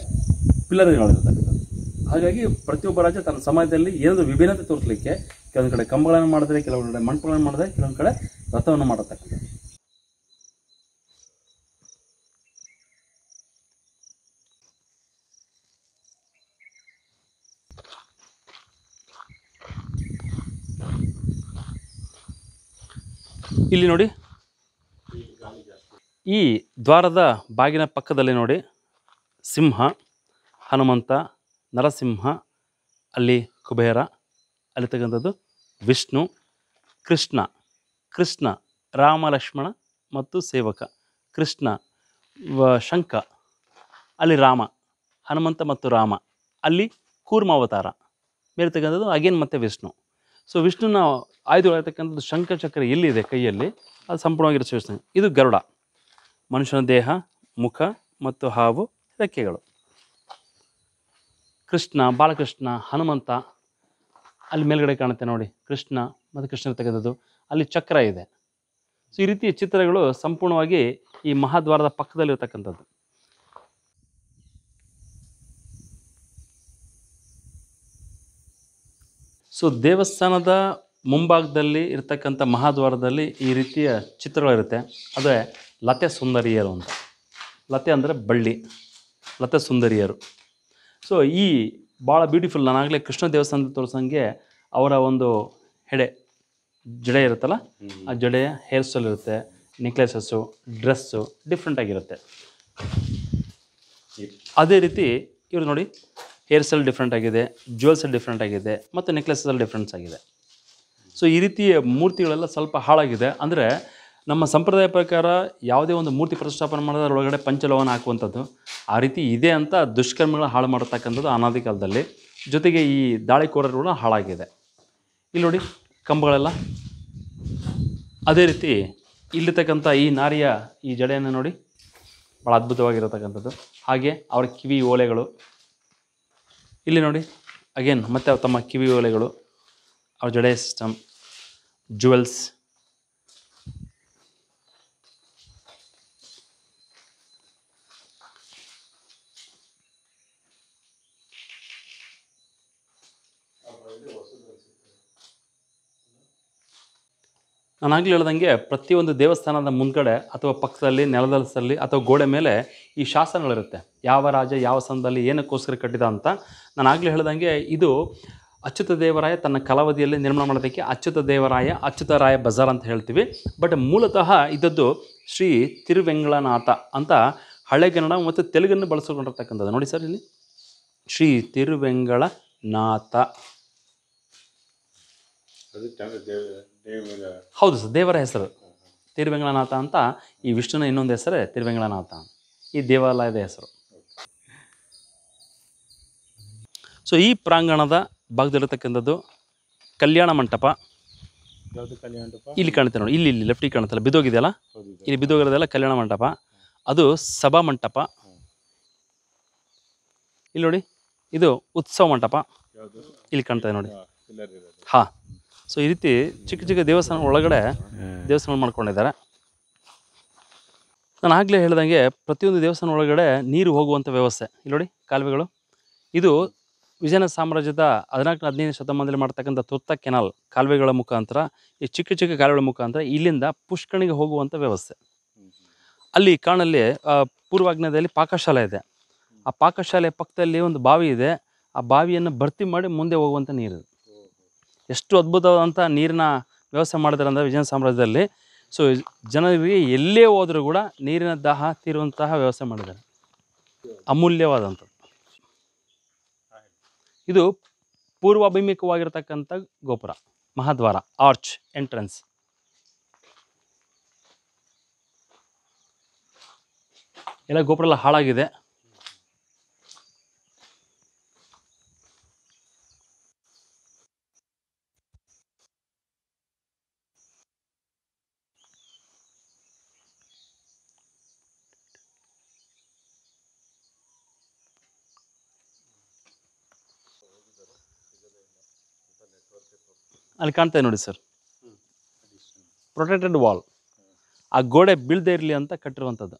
ಪಿಲ್ಲರ್ಗಳಿರ್ತಕ್ಕಂಥದ್ದು ಹಾಗಾಗಿ ಪ್ರತಿಯೊಬ್ಬ ರಾಜ್ಯ ತನ್ನ ಸಮಾಜದಲ್ಲಿ ಏನಾದರೂ ವಿಭಿನ್ನತೆ ತೋರಿಸಲಿಕ್ಕೆ ಕೆಲವೊಂದು ಕಡೆ ಕಂಬಗಳನ್ನು ಮಾಡಿದ್ರೆ ಕೆಲವೊಂದು ಕಡೆ ಮಣ್ಪುಗಳನ್ನು ಮಾಡಿದ್ರೆ ಕೆಲವೊಂದು ಕಡೆ ರಥವನ್ನು ಮಾಡತಕ್ಕಂಥದ್ದು ಇಲ್ಲಿ ನೋಡಿ ಈ ದ್ವಾರದ ಬಾಗಿನ ಪಕ್ಕದಲ್ಲಿ ನೋಡಿ ಸಿಂಹ ಹನುಮಂತ ನರಸಿಂಹ ಅಲ್ಲಿ ಕುಬೇರ ಅಲ್ಲಿ ತಕ್ಕಂಥದ್ದು ವಿಷ್ಣು ಕೃಷ್ಣ ಕೃಷ್ಣ ರಾಮ ಲಕ್ಷ್ಮಣ ಮತ್ತು ಸೇವಕ ಕೃಷ್ಣ ಶಂಕ ಅಲ್ಲಿ ರಾಮ ಹನುಮಂತ ಮತ್ತು ರಾಮ ಅಲ್ಲಿ ಕೂರ್ಮಾವತಾರ ಮೇಲೆ ತಕ್ಕಂಥದ್ದು ಅಗೇನ್ ಮತ್ತು ವಿಷ್ಣು ಸೊ ವಿಷ್ಣುನ ಶಂಖ ಚಕ್ರ ಎಲ್ಲಿದೆ ಕೈಯಲ್ಲಿ ಅದು ಸಂಪೂರ್ಣವಾಗಿರೋ ಇದು ಗರುಡ ಮನುಷ್ಯನ ದೇಹ ಮುಖ ಮತ್ತು ಹಾವು ರೆಕ್ಕೆಗಳು ಕೃಷ್ಣ ಬಾಲಕೃಷ್ಣ ಹನುಮಂತ ಅಲ್ಲಿ ಮೇಲ್ಗಡೆ ಕಾಣುತ್ತೆ ನೋಡಿ ಕೃಷ್ಣ ಮತ್ತು ಕೃಷ್ಣ ತೆಗೆದದ್ದು ಅಲ್ಲಿ ಚಕ್ರ ಇದೆ ಸೊ ಈ ರೀತಿಯ ಚಿತ್ರಗಳು ಸಂಪೂರ್ಣವಾಗಿ ಈ ಮಹಾದ್ವಾರದ ಪಕ್ಕದಲ್ಲಿರ್ತಕ್ಕಂಥದ್ದು ಸೊ ದೇವಸ್ಥಾನದ ಮುಂಭಾಗದಲ್ಲಿ ಇರತಕ್ಕಂಥ ಮಹಾದ್ವಾರದಲ್ಲಿ ಈ ರೀತಿಯ ಚಿತ್ರಗಳಿರುತ್ತೆ ಅದೇ ಲತೆ ಸುಂದರಿಯರು ಅಂತ ಲತೆ ಅಂದರೆ ಬಳ್ಳಿ ಲತೆ ಸುಂದರಿಯರು ಸೊ ಈ ಭಾಳ ಬ್ಯೂಟಿಫುಲ್ ನಾನಾಗಲೇ ಕೃಷ್ಣ ದೇವಸ್ಥಾನದ ತೋರಿಸಂಗೆ ಅವರ ಒಂದು ಹೆಡೆ ಜಡೆ ಇರುತ್ತಲ್ಲ ಆ ಜಡೆಯ ಹೇರ್ ಸ್ಟೈಲ್ ಇರುತ್ತೆ ನೆಕ್ಲೆಸಸ್ಸು ಡ್ರೆಸ್ಸು ಡಿಫ್ರೆಂಟಾಗಿರುತ್ತೆ ಅದೇ ರೀತಿ ಇವರು ನೋಡಿ ಹೇರ್ ಸ್ಟೈಲ್ ಡಿಫ್ರೆಂಟ್ ಆಗಿದೆ ಜ್ಯುವೆಲ್ಸ್ ಡಿಫ್ರೆಂಟ್ ಆಗಿದೆ ಮತ್ತು ನೆಕ್ಲೆಸಸ್ಸಲ್ಲಿ ಡಿಫ್ರೆನ್ಸ್ ಆಗಿದೆ ಸೊ ಈ ರೀತಿಯ ಮೂರ್ತಿಗಳೆಲ್ಲ ಸ್ವಲ್ಪ ಹಾಳಾಗಿದೆ ಅಂದರೆ ನಮ್ಮ ಸಂಪ್ರದಾಯ ಪ್ರಕಾರ ಯಾವುದೇ ಒಂದು ಮೂರ್ತಿ ಪ್ರತಿಷ್ಠಾಪನೆ ಮಾಡಿದ್ರೆ ಒಳಗಡೆ ಪಂಚಲೋಹನ ಹಾಕುವಂಥದ್ದು ಆ ರೀತಿ ಇದೆ ಅಂತ ದುಷ್ಕರ್ಮಿಗಳ ಹಾಳು ಮಾಡತಕ್ಕಂಥದ್ದು ಅನಾದಿ ಕಾಲದಲ್ಲಿ ಜೊತೆಗೆ ಈ ಕೂಡ ಹಾಳಾಗಿದೆ ಇಲ್ಲಿ ನೋಡಿ ಕಂಬಗಳೆಲ್ಲ ಅದೇ ರೀತಿ ಇಲ್ಲಿರ್ತಕ್ಕಂಥ ಈ ನಾರಿಯ ಈ ಜಡೆಯನ್ನು ನೋಡಿ ಭಾಳ ಅದ್ಭುತವಾಗಿರತಕ್ಕಂಥದ್ದು ಹಾಗೆ ಅವರ ಕಿವಿ ಓಲೆಗಳು ಇಲ್ಲಿ ನೋಡಿ ಅಗೇನ್ ಮತ್ತೆ ತಮ್ಮ ಕಿವಿ ಓಲೆಗಳು ಅವ್ರ ಜಡೆ ಸಿಸ್ಟಮ್ ಜುವೆಲ್ಸ್ ನಾನು ಆಗಲೇ ಹೇಳ್ದಂಗೆ ಪ್ರತಿಯೊಂದು ದೇವಸ್ಥಾನದ ಮುಂದ್ಗಡೆ ಅಥವಾ ಪಕ್ಕದಲ್ಲಿ ನೆಲದಲಸಲ್ಲಿ ಅಥವಾ ಗೋಡೆ ಮೇಲೆ ಈ ಶಾಸನಗಳಿರುತ್ತೆ ಯಾವ ರಾಜ ಯಾವ ಸಂದದಲ್ಲಿ ಏನಕ್ಕೋಸ್ಕರ ಕಟ್ಟಿದ ಅಂತ ನಾನು ಆಗಲೇ ಹೇಳ್ದಂಗೆ ಇದು ಅಚ್ಯುತ ದೇವರಾಯ ತನ್ನ ಕಲಾವಧಿಯಲ್ಲಿ ನಿರ್ಮಾಣ ಮಾಡೋದಕ್ಕೆ ಅಚ್ಯುತ ದೇವರಾಯ ಅಚ್ಯುತ ರಾಯ ಬಜಾರ್ ಅಂತ ಹೇಳ್ತೀವಿ ಬಟ್ ಮೂಲತಃ ಇದ್ದದ್ದು ಶ್ರೀ ತಿರುವೆಂಗಳನಾಥ ಅಂತ ಹಳೆಗನ್ನಡ ಮತ್ತು ತೆಲುಗನ್ನು ಬಳಸಿಕೊಂಡಿರ್ತಕ್ಕಂಥದ್ದು ನೋಡಿ ಸರ್ ಇಲ್ಲಿ ಶ್ರೀ ತಿರುವೆಂಗಳನಾಥ ಹೌದು ಸರ್ ದೇವರ ಹೆಸರು ತಿರುವೆಂಗಳನಾಥ ಅಂತ ಈ ವಿಷ್ಣುನ ಇನ್ನೊಂದು ಹೆಸರೇ ತಿರುವೆಂಗಳನಾಥ ಈ ದೇವಾಲಯದ ಹೆಸರು ಸೊ ಈ ಪ್ರಾಂಗಣದ ಭಾಗದಲ್ಲಿರ್ತಕ್ಕಂಥದ್ದು ಕಲ್ಯಾಣ ಮಂಟಪ ಇಲ್ಲಿ ಕಾಣುತ್ತೆ ನೋಡಿ ಇಲ್ಲಿ ಇಲ್ಲಿ ಲೆಫ್ಟಿಗೆ ಕಾಣುತ್ತಲ್ಲ ಬಿದೋಗಿದೆಯಲ್ಲ ಇಲ್ಲಿ ಬಿದೋಗಿರೋದೆಲ್ಲ ಕಲ್ಯಾಣ ಮಂಟಪ ಅದು ಸಭಾ ಮಂಟಪ ಇಲ್ಲಿ ನೋಡಿ ಇದು ಉತ್ಸವ ಮಂಟಪ ಇಲ್ಲಿ ಕಾಣ್ತದೆ ನೋಡಿ ಹಾ ಸೊ ಈ ರೀತಿ ಚಿಕ್ಕ ಚಿಕ್ಕ ದೇವಸ್ಥಾನ ಒಳಗಡೆ ದೇವಸ್ಥಾನ ಮಾಡ್ಕೊಂಡಿದ್ದಾರೆ ನಾನು ಆಗಲೇ ಹೇಳ್ದಂಗೆ ಪ್ರತಿಯೊಂದು ದೇವಸ್ಥಾನ ಒಳಗಡೆ ನೀರು ಹೋಗುವಂಥ ವ್ಯವಸ್ಥೆ ಇಲ್ಲಿ ನೋಡಿ ಕಾಲುವೆಗಳು ಇದು ವಿಜಯನಗರ ಸಾಮ್ರಾಜ್ಯದ ಹದಿನಾಲ್ಕು ಹದಿನೈದು ಶತಮಾನದಲ್ಲಿ ಮಾಡ್ತಕ್ಕಂಥ ತುರ್ತ ಕೆನಾಲ್ ಕಾಲುವೆಗಳ ಮುಖಾಂತರ ಈ ಚಿಕ್ಕ ಚಿಕ್ಕ ಕಾಲುವೆಗಳ ಮುಖಾಂತರ ಇಲ್ಲಿಂದ ಪುಷ್ಕಣಿಗೆ ಹೋಗುವಂಥ ವ್ಯವಸ್ಥೆ ಅಲ್ಲಿ ಕಾಣಲ್ಲಿ ಪೂರ್ವಾಜ್ಞದಲ್ಲಿ ಪಾಕಶಾಲೆ ಇದೆ ಆ ಪಾಕಶಾಲೆ ಪಕ್ಕದಲ್ಲಿ ಒಂದು ಬಾವಿ ಇದೆ ಆ ಬಾವಿಯನ್ನು ಭರ್ತಿ ಮಾಡಿ ಮುಂದೆ ಹೋಗುವಂಥ ನೀರು ಎಷ್ಟು ಅದ್ಭುತವಾದಂಥ ನೀರಿನ ವ್ಯವಸ್ಥೆ ಮಾಡಿದ್ದಾರೆ ಅಂದರೆ ವಿಜಯನ ಸಾಮ್ರಾಜ್ಯದಲ್ಲಿ ಸೊ ಜನರಿಗೆ ಎಲ್ಲೇ ಹೋದರೂ ಕೂಡ ನೀರಿನ ದಾಹ ತೀರುವಂತಹ ವ್ಯವಸ್ಥೆ ಮಾಡಿದ್ದಾರೆ ಅಮೂಲ್ಯವಾದಂಥದ್ದು ಇದು ಪೂರ್ವಾಭಿಮುಖವಾಗಿರತಕ್ಕಂಥ ಗೋಪುರ ಮಹಾದ್ವಾರ ಆರ್ಚ್ ಎಂಟ್ರೆನ್ಸ್ ಎಲ್ಲ ಗೋಪುರ ಎಲ್ಲ ಹಾಳಾಗಿದೆ ಅಲ್ಲಿ ಕಾಣ್ತಾ ನೋಡಿ ಸರ್ ಪ್ರೊಟೆಕ್ಟೆಡ್ ವಾಲ್ ಆ ಗೋಡೆ ಬೀಳದೇ ಇರಲಿ ಅಂತ ಕಟ್ಟಿರುವಂಥದ್ದು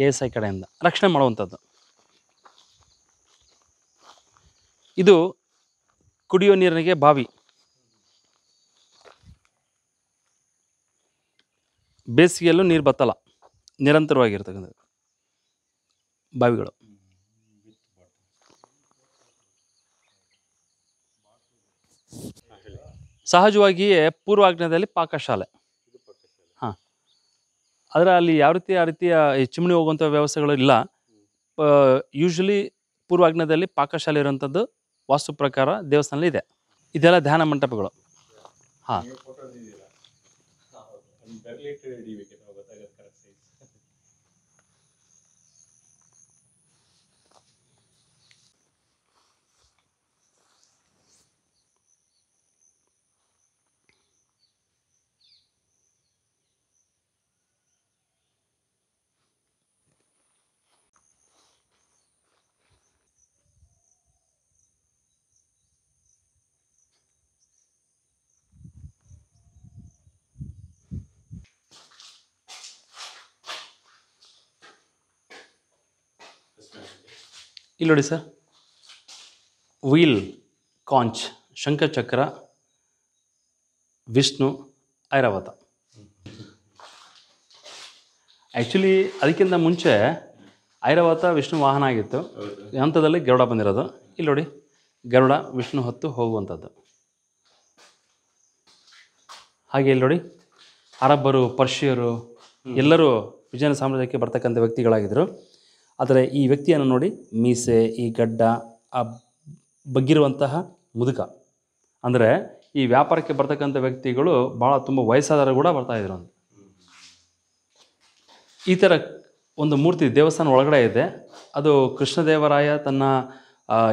ಎ ಎಸ್ ಐ ಕಡೆಯಿಂದ ರಕ್ಷಣೆ ಮಾಡುವಂಥದ್ದು ಇದು ಕುಡಿಯೋ ನೀರಿಗೆ ಬಾವಿ ಬೇಸಿಗೆಯಲ್ಲೂ ನೀರು ಬತ್ತಲ್ಲ ನಿರಂತರವಾಗಿರ್ತಕ್ಕಂಥದ್ದು ಬಾವಿಗಳು ಸಹಜವಾಗಿಯೇ ಪೂರ್ವಾಗ್ನೇಯದಲ್ಲಿ ಪಾಕಶಾಲೆ ಹಾಂ ಆದರೆ ಅಲ್ಲಿ ಯಾವ ರೀತಿ ಆ ರೀತಿಯ ಚಿಮುಣಿ ಹೋಗುವಂಥ ವ್ಯವಸ್ಥೆಗಳು ಇಲ್ಲ ಯೂಶಲಿ ಯೂಶ್ವಲಿ ಪಾಕಶಾಲೆ ಇರುವಂಥದ್ದು ವಾಸ್ತು ಪ್ರಕಾರ ದೇವಸ್ಥಾನ ಇದೆ ಇದೆಲ್ಲ ಧ್ಯಾನ ಮಂಟಪಗಳು ಹಾಂ ಇಲ್ಲಿ ನೋಡಿ ಸರ್ ವೀಲ್ ಕಾಂಚ್ ಶಂಖಚಕ್ರ ವಿಷ್ಣು ಐರಾವತ ಆ್ಯಕ್ಚುಲಿ ಅದಕ್ಕಿಂತ ಮುಂಚೆ ಐರಾವತ ವಿಷ್ಣು ವಾಹನ ಆಗಿತ್ತು ಹಂತದಲ್ಲಿ ಗರುಡ ಬಂದಿರೋದು ಇಲ್ಲಿ ನೋಡಿ ಗರುಡ ವಿಷ್ಣು ಹೊತ್ತು ಹೋಗುವಂಥದ್ದು ಹಾಗೆ ಇಲ್ಲಿ ನೋಡಿ ಅರಬ್ಬರು ಪರ್ಷಿಯರು ಎಲ್ಲರೂ ವಿಜಯನ ಸಾಮ್ರಾಜ್ಯಕ್ಕೆ ಬರ್ತಕ್ಕಂಥ ವ್ಯಕ್ತಿಗಳಾಗಿದ್ದರು ಆದರೆ ಈ ವ್ಯಕ್ತಿಯನ್ನು ನೋಡಿ ಮೀಸೆ ಈ ಗಡ್ಡ ಆ ಬಗ್ಗಿರುವಂತಹ ಮುದುಕ ಅಂದರೆ ಈ ವ್ಯಾಪಾರಕ್ಕೆ ಬರ್ತಕ್ಕಂಥ ವ್ಯಕ್ತಿಗಳು ಭಾಳ ತುಂಬ ವಯಸ್ಸಾದರೂ ಕೂಡ ಬರ್ತಾ ಇದ್ರು ಅಂತ ಈ ಥರ ಒಂದು ಮೂರ್ತಿ ದೇವಸ್ಥಾನ ಒಳಗಡೆ ಇದೆ ಅದು ಕೃಷ್ಣದೇವರಾಯ ತನ್ನ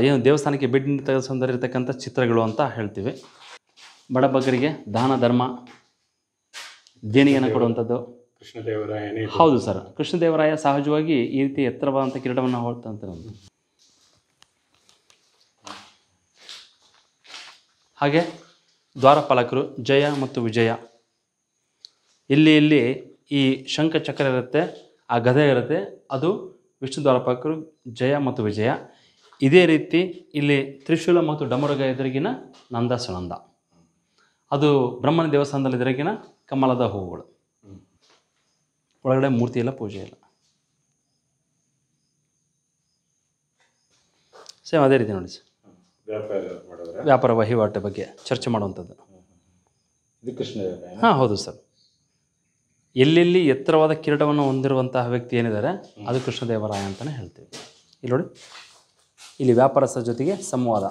ಏನು ದೇವಸ್ಥಾನಕ್ಕೆ ಭೇಟಿ ಇರತಕ್ಕಂಥ ಚಿತ್ರಗಳು ಅಂತ ಹೇಳ್ತೀವಿ ಬಡಬಗ್ಗರಿಗೆ ದಾನ ಧರ್ಮ ದೇಣಿಗೆಯನ್ನು ಕೊಡುವಂಥದ್ದು ಕೃಷ್ಣದೇವರಾಯನೇ ಹೌದು ಸರ್ ಕೃಷ್ಣದೇವರಾಯ ಸಹಜವಾಗಿ ಈ ರೀತಿ ಎತ್ತರವಾದಂಥ ಕಿರೀಟವನ್ನು ಹೊಳ್ತಂತೆ ಹಾಗೆ ದ್ವಾರಪಾಲಕರು ಜಯ ಮತ್ತು ವಿಜಯ ಇಲ್ಲಿ ಇಲ್ಲಿ ಈ ಶಂಖ ಚಕ್ರ ಇರುತ್ತೆ ಆ ಗದೆ ಇರುತ್ತೆ ಅದು ವಿಷ್ಣು ದ್ವಾರಪಾಲಕರು ಜಯ ಮತ್ತು ವಿಜಯ ಇದೇ ರೀತಿ ಇಲ್ಲಿ ತ್ರಿಶೂಲ ಮತ್ತು ಡಮರುಗ ಎದುರಿಗಿನ ನಂದ ಸುನಂದ ಅದು ಬ್ರಹ್ಮನ ದೇವಸ್ಥಾನದಲ್ಲಿ ಎದುರಿಗಿನ ಕಮಲದ ಹೂವುಗಳು ಒಳಗಡೆ ಮೂರ್ತಿ ಇಲ್ಲ ಪೂಜೆ ಇಲ್ಲ ಸೇಮ್ ಅದೇ ರೀತಿ ನೋಡಿ ಸರ್ ವ್ಯಾಪಾರ ವಹಿವಾಟು ಬಗ್ಗೆ ಚರ್ಚೆ ಮಾಡುವಂಥದ್ದು ಹಾಂ ಹೌದು ಸರ್ ಎಲ್ಲೆಲ್ಲಿ ಎತ್ತರವಾದ ಕಿರೀಟವನ್ನು ಹೊಂದಿರುವಂತಹ ವ್ಯಕ್ತಿ ಏನಿದ್ದಾರೆ ಅದು ಕೃಷ್ಣದೇವರಾಯ ಅಂತಲೇ ಹೇಳ್ತೀವಿ ಇಲ್ಲಿ ನೋಡಿ ಇಲ್ಲಿ ವ್ಯಾಪಾರಸ್ಥರ ಜೊತೆಗೆ ಸಂವಾದ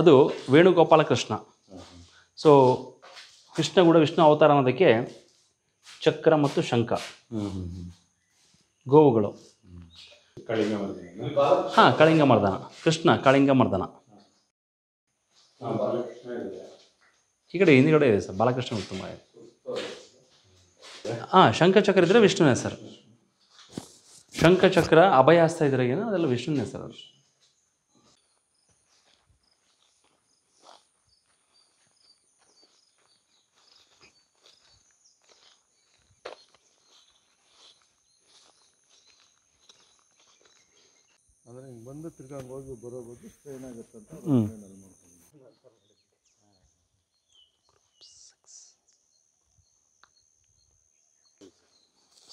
ಅದು ವೇಣುಗೋಪಾಲ ಕೃಷ್ಣ ಸೊ ಕೃಷ್ಣ ಕೂಡ ವಿಷ್ಣು ಅವತಾರ ಅನ್ನೋದಕ್ಕೆ ಚಕ್ರ ಮತ್ತು ಶಂಖ ಗೋವುಗಳು ಹಾಂ ಕಳಿಂಗ ಮರ್ದನ ಕೃಷ್ಣ ಕಳಿಂಗ ಮರ್ದನ ಈ ಕಡೆ ಹಿಂದ್ಗಡೆ ಇದೆ ಸರ್ ಬಾಲಕೃಷ್ಣ ಉತ್ತಮ ಹಾಂ ಶಂಖಚಕ್ರ ಇದ್ದರೆ ವಿಷ್ಣುನೇ ಸರ್ ಶಂಖಚಕ್ರ ಅಭಯಾಸ್ತ ಇದ್ರೆ ಏನೋ ಅದೆಲ್ಲ ವಿಷ್ಣುನೇ ಸರ್ ಅದು ಬಂದು ತಿರ್ಗಾ ಹೋಗಿ ಬರೋ ಬಗ್ಗೆ ಸ್ಟ್ರೈನ್ ಆಗುತ್ತೆ ಅಂತ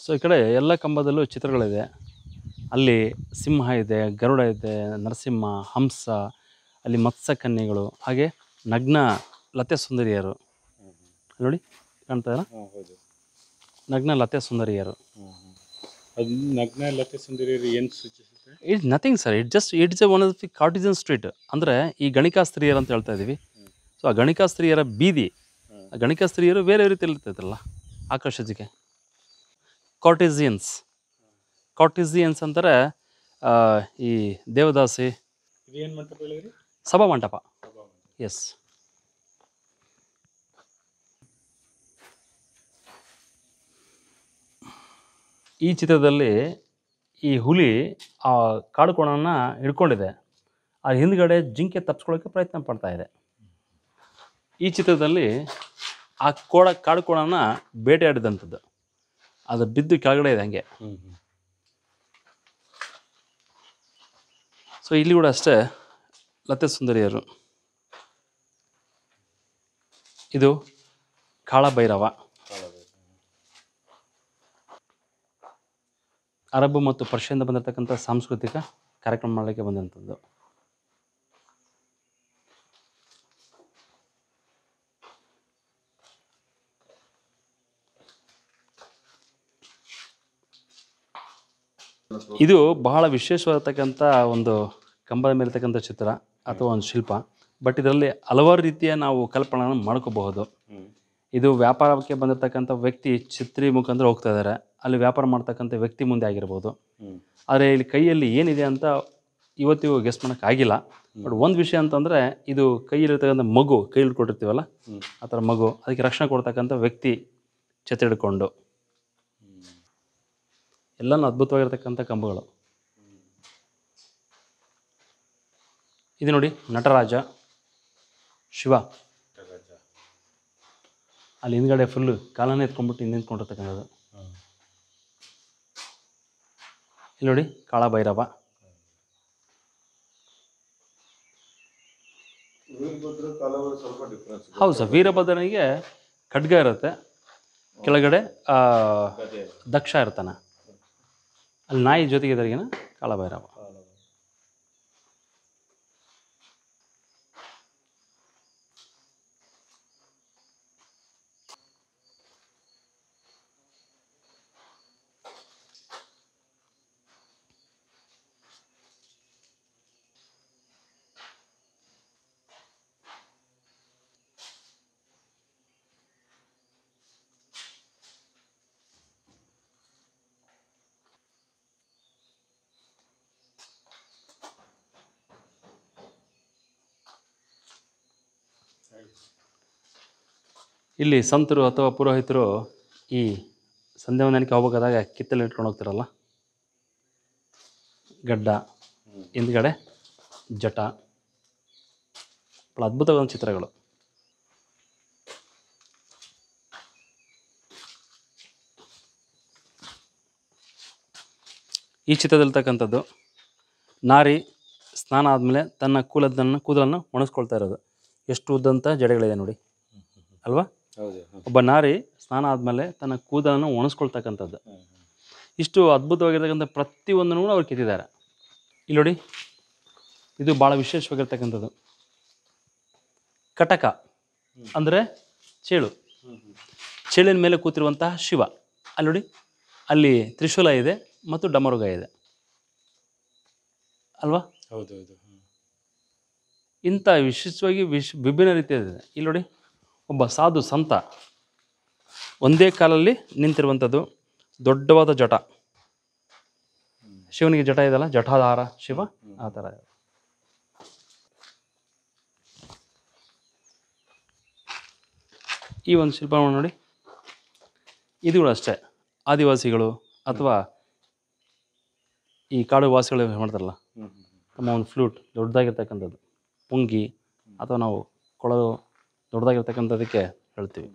ಸೊ ಈ ಕಡೆ ಎಲ್ಲ ಕಂಬದಲ್ಲೂ ಚಿತ್ರಗಳಿದೆ ಅಲ್ಲಿ ಸಿಂಹ ಇದೆ ಗರುಡ ಇದೆ ನರಸಿಂಹ ಹಂಸ ಅಲ್ಲಿ ಮತ್ಸ್ಯಕನ್ಯೆಗಳು ಹಾಗೆ ನಗ್ನ ಲತೆ ಸುಂದರಿಯರು ನೋಡಿ ಕಾಣ್ತಾ ನಗ್ನ ಲತೆ ಸುಂದರಿಯರು ಅದು ನಗ್ನ ಲತೆ ಸುಂದರಿಯರು ಏನು ಸೂಚಿಸ it nothing sir it just it's a one of the courtesan street ಅಂದರೆ ಈ ಗಣಿಕಾ ಸ್ತ್ರೀಯರು ಅಂತ ಹೇಳ್ತಾ ಇದ್ದೀವಿ ಸೊ ಆ ಗಣಿಕಾ ಸ್ತ್ರೀಯರ ಬೀದಿ ಆ ಗಣಿಕಾ ಸ್ತ್ರೀಯರು ಬೇರೆ ರೀತಿ ಇರ್ತೈತಲ್ಲ ಆಕರ್ಷಜಿಗೆ ಕಾರ್ಟಿಸಿಯನ್ಸ್ ಕಾರ್ಟಿಸಿಯನ್ಸ್ ಅಂದರೆ ಈ ದೇವದಾಸಿ ಸಭಾ ಮಂಟಪ ಎಸ್ ಈ ಚಿತ್ರದಲ್ಲಿ ಈ ಹುಲಿ ಆ ಕಾಡು ಕೋಣನ ಹಿಡ್ಕೊಂಡಿದೆ ಆ ಹಿಂದ್ಗಡೆ ಜಿಂಕೆ ತಪ್ಪಿಸ್ಕೊಳ್ಳೋಕೆ ಪ್ರಯತ್ನ ಪಡ್ತಾ ಇದೆ ಈ ಚಿತ್ರದಲ್ಲಿ ಆ ಕೋಡ ಕಾಡು ಕೋಣನ ಬೇಟೆಯಾಡಿದಂಥದ್ದು ಅದು ಬಿದ್ದು ಕೆಳಗಡೆ ಇದೆ ಹಂಗೆ ಸೊ ಇಲ್ಲಿ ಕೂಡ ಅಷ್ಟೇ ಲತೆ ಸುಂದರಿಯರು ಇದು ಕಾಳಭೈರವ ಅರಬ್ ಮತ್ತು ಪರ್ಷಿಯಿಂದ ಬಂದಿರತಕ್ಕಂಥ ಸಾಂಸ್ಕೃತಿಕ ಕಾರ್ಯಕ್ರಮ ಮಾಡಲಿಕ್ಕೆ ಬಂದಂಥದ್ದು ಇದು ಬಹಳ ವಿಶೇಷವಾಗಿರ್ತಕ್ಕಂಥ ಒಂದು ಕಂಬದ ಮೇಲಿರ್ತಕ್ಕಂಥ ಚಿತ್ರ ಅಥವಾ ಒಂದು ಶಿಲ್ಪ ಬಟ್ ಇದರಲ್ಲಿ ಹಲವಾರು ರೀತಿಯ ನಾವು ಕಲ್ಪನೆಗಳನ್ನು ಮಾಡ್ಕೋಬಹುದು ಇದು ವ್ಯಾಪಾರಕ್ಕೆ ಬಂದಿರತಕ್ಕಂಥ ವ್ಯಕ್ತಿ ಛತ್ರಿ ಮುಖಾಂತರ ಹೋಗ್ತಾ ಇದ್ದಾರೆ ಅಲ್ಲಿ ವ್ಯಾಪಾರ ಮಾಡ್ತಕ್ಕಂಥ ವ್ಯಕ್ತಿ ಮುಂದೆ ಆಗಿರ್ಬೋದು ಆದರೆ ಇಲ್ಲಿ ಕೈಯಲ್ಲಿ ಏನಿದೆ ಅಂತ ಇವತ್ತಿಗೂ ಗೆಸ್ ಆಗಿಲ್ಲ ಬಟ್ ಒಂದು ವಿಷಯ ಅಂತಂದರೆ ಇದು ಕೈಯಲ್ಲಿರ್ತಕ್ಕಂಥ ಮಗು ಕೈಯಲ್ಲಿ ಕೊಟ್ಟಿರ್ತೀವಲ್ಲ ಆ ಥರ ಮಗು ಅದಕ್ಕೆ ರಕ್ಷಣೆ ಕೊಡ್ತಕ್ಕಂಥ ವ್ಯಕ್ತಿ ಛತ್ರಿ ಹಿಡ್ಕೊಂಡು ಎಲ್ಲನೂ ಅದ್ಭುತವಾಗಿರ್ತಕ್ಕಂಥ ಕಂಬಗಳು ಇದು ನೋಡಿ ನಟರಾಜ ಶಿವ ಅಲ್ಲಿ ಹಿಂದ್ಗಡೆ ಫುಲ್ಲು ಕಾಲನೇ ಎತ್ಕೊಂಡ್ಬಿಟ್ಟು ಹಿಂದೆ ನಿಂತ್ಕೊಂಡಿರ್ತಕ್ಕಂಥದ್ದು ಇಲ್ಲಿ ನೋಡಿ ಭೈರವ ಹೌದು ಸರ್ ವೀರಭದ್ರನಿಗೆ ಖಡ್ಗ ಇರುತ್ತೆ ಕೆಳಗಡೆ ದಕ್ಷ ಇರ್ತಾನೆ ಅಲ್ಲಿ ನಾಯಿ ಜೊತೆಗೆ ಕಾಳ ಕಾಳಭೈರವ ಇಲ್ಲಿ ಸಂತರು ಅಥವಾ ಪುರೋಹಿತರು ಈ ಸಂಧ್ಯಾ ವಂದನಕ್ಕೆ ಹೋಗ್ಬೇಕಾದಾಗ ಕಿತ್ತಲೆ ಇಟ್ಕೊಂಡು ಹೋಗ್ತಿರಲ್ಲ ಗಡ್ಡ ಹಿಂದ್ಗಡೆ ಜಟ ಭಾಳ ಅದ್ಭುತವಾದ ಚಿತ್ರಗಳು ಈ ಚಿತ್ರದಲ್ಲಿರ್ತಕ್ಕಂಥದ್ದು ನಾರಿ ಸ್ನಾನ ಆದಮೇಲೆ ತನ್ನ ಕೂಲದನ್ನು ಕೂದಲನ್ನು ಒಣಗಿಸ್ಕೊಳ್ತಾ ಇರೋದು ಎಷ್ಟು ಉದ್ದಂಥ ಜಡೆಗಳಿದೆ ನೋಡಿ ಅಲ್ವಾ ಒಬ್ಬ ನಾರಿ ಸ್ನಾನ ಆದಮೇಲೆ ತನ್ನ ಕೂದಲನ್ನು ಒಣಸ್ಕೊಳ್ತಕ್ಕಂಥದ್ದು ಇಷ್ಟು ಅದ್ಭುತವಾಗಿರ್ತಕ್ಕಂಥ ಪ್ರತಿಯೊಂದನ್ನು ಕೂಡ ಅವ್ರು ಕೆತ್ತಿದ್ದಾರೆ ಇಲ್ಲಿ ನೋಡಿ ಇದು ಭಾಳ ವಿಶೇಷವಾಗಿರ್ತಕ್ಕಂಥದ್ದು ಕಟಕ ಅಂದರೆ ಚೇಳು ಚೇಳಿನ ಮೇಲೆ ಕೂತಿರುವಂತಹ ಶಿವ ಅಲ್ಲಿ ನೋಡಿ ಅಲ್ಲಿ ತ್ರಿಶೂಲ ಇದೆ ಮತ್ತು ಡಮರುಗ ಇದೆ ಅಲ್ವಾ ಹೌದು ಇಂಥ ವಿಶೇಷವಾಗಿ ವಿಶ್ ವಿಭಿನ್ನ ರೀತಿಯಲ್ಲಿದೆ ಇಲ್ಲಿ ನೋಡಿ ಒಬ್ಬ ಸಾಧು ಸಂತ ಒಂದೇ ಕಾಲಲ್ಲಿ ನಿಂತಿರುವಂಥದ್ದು ದೊಡ್ಡವಾದ ಜಟ ಶಿವನಿಗೆ ಜಟ ಇದೆಲ್ಲ ಜಟಾಧಾರ ಶಿವ ಆ ಥರ ಈ ಒಂದು ಶಿಲ್ಪ ನೋಡಿ ಇದುಗಳು ಅಷ್ಟೇ ಆದಿವಾಸಿಗಳು ಅಥವಾ ಈ ಕಾಡು ವಾಸಿಗಳು ಮಾಡ್ತಾರಲ್ಲ ನಮ್ಮ ಒಂದು ಫ್ಲೂಟ್ ದೊಡ್ಡದಾಗಿರ್ತಕ್ಕಂಥದ್ದು ಪುಂಗಿ ಅಥವಾ ನಾವು ಕೊಳ ದೊಡ್ಡದಾಗಿರ್ತಕ್ಕಂಥದಕ್ಕೆ ಹೇಳ್ತೀವಿ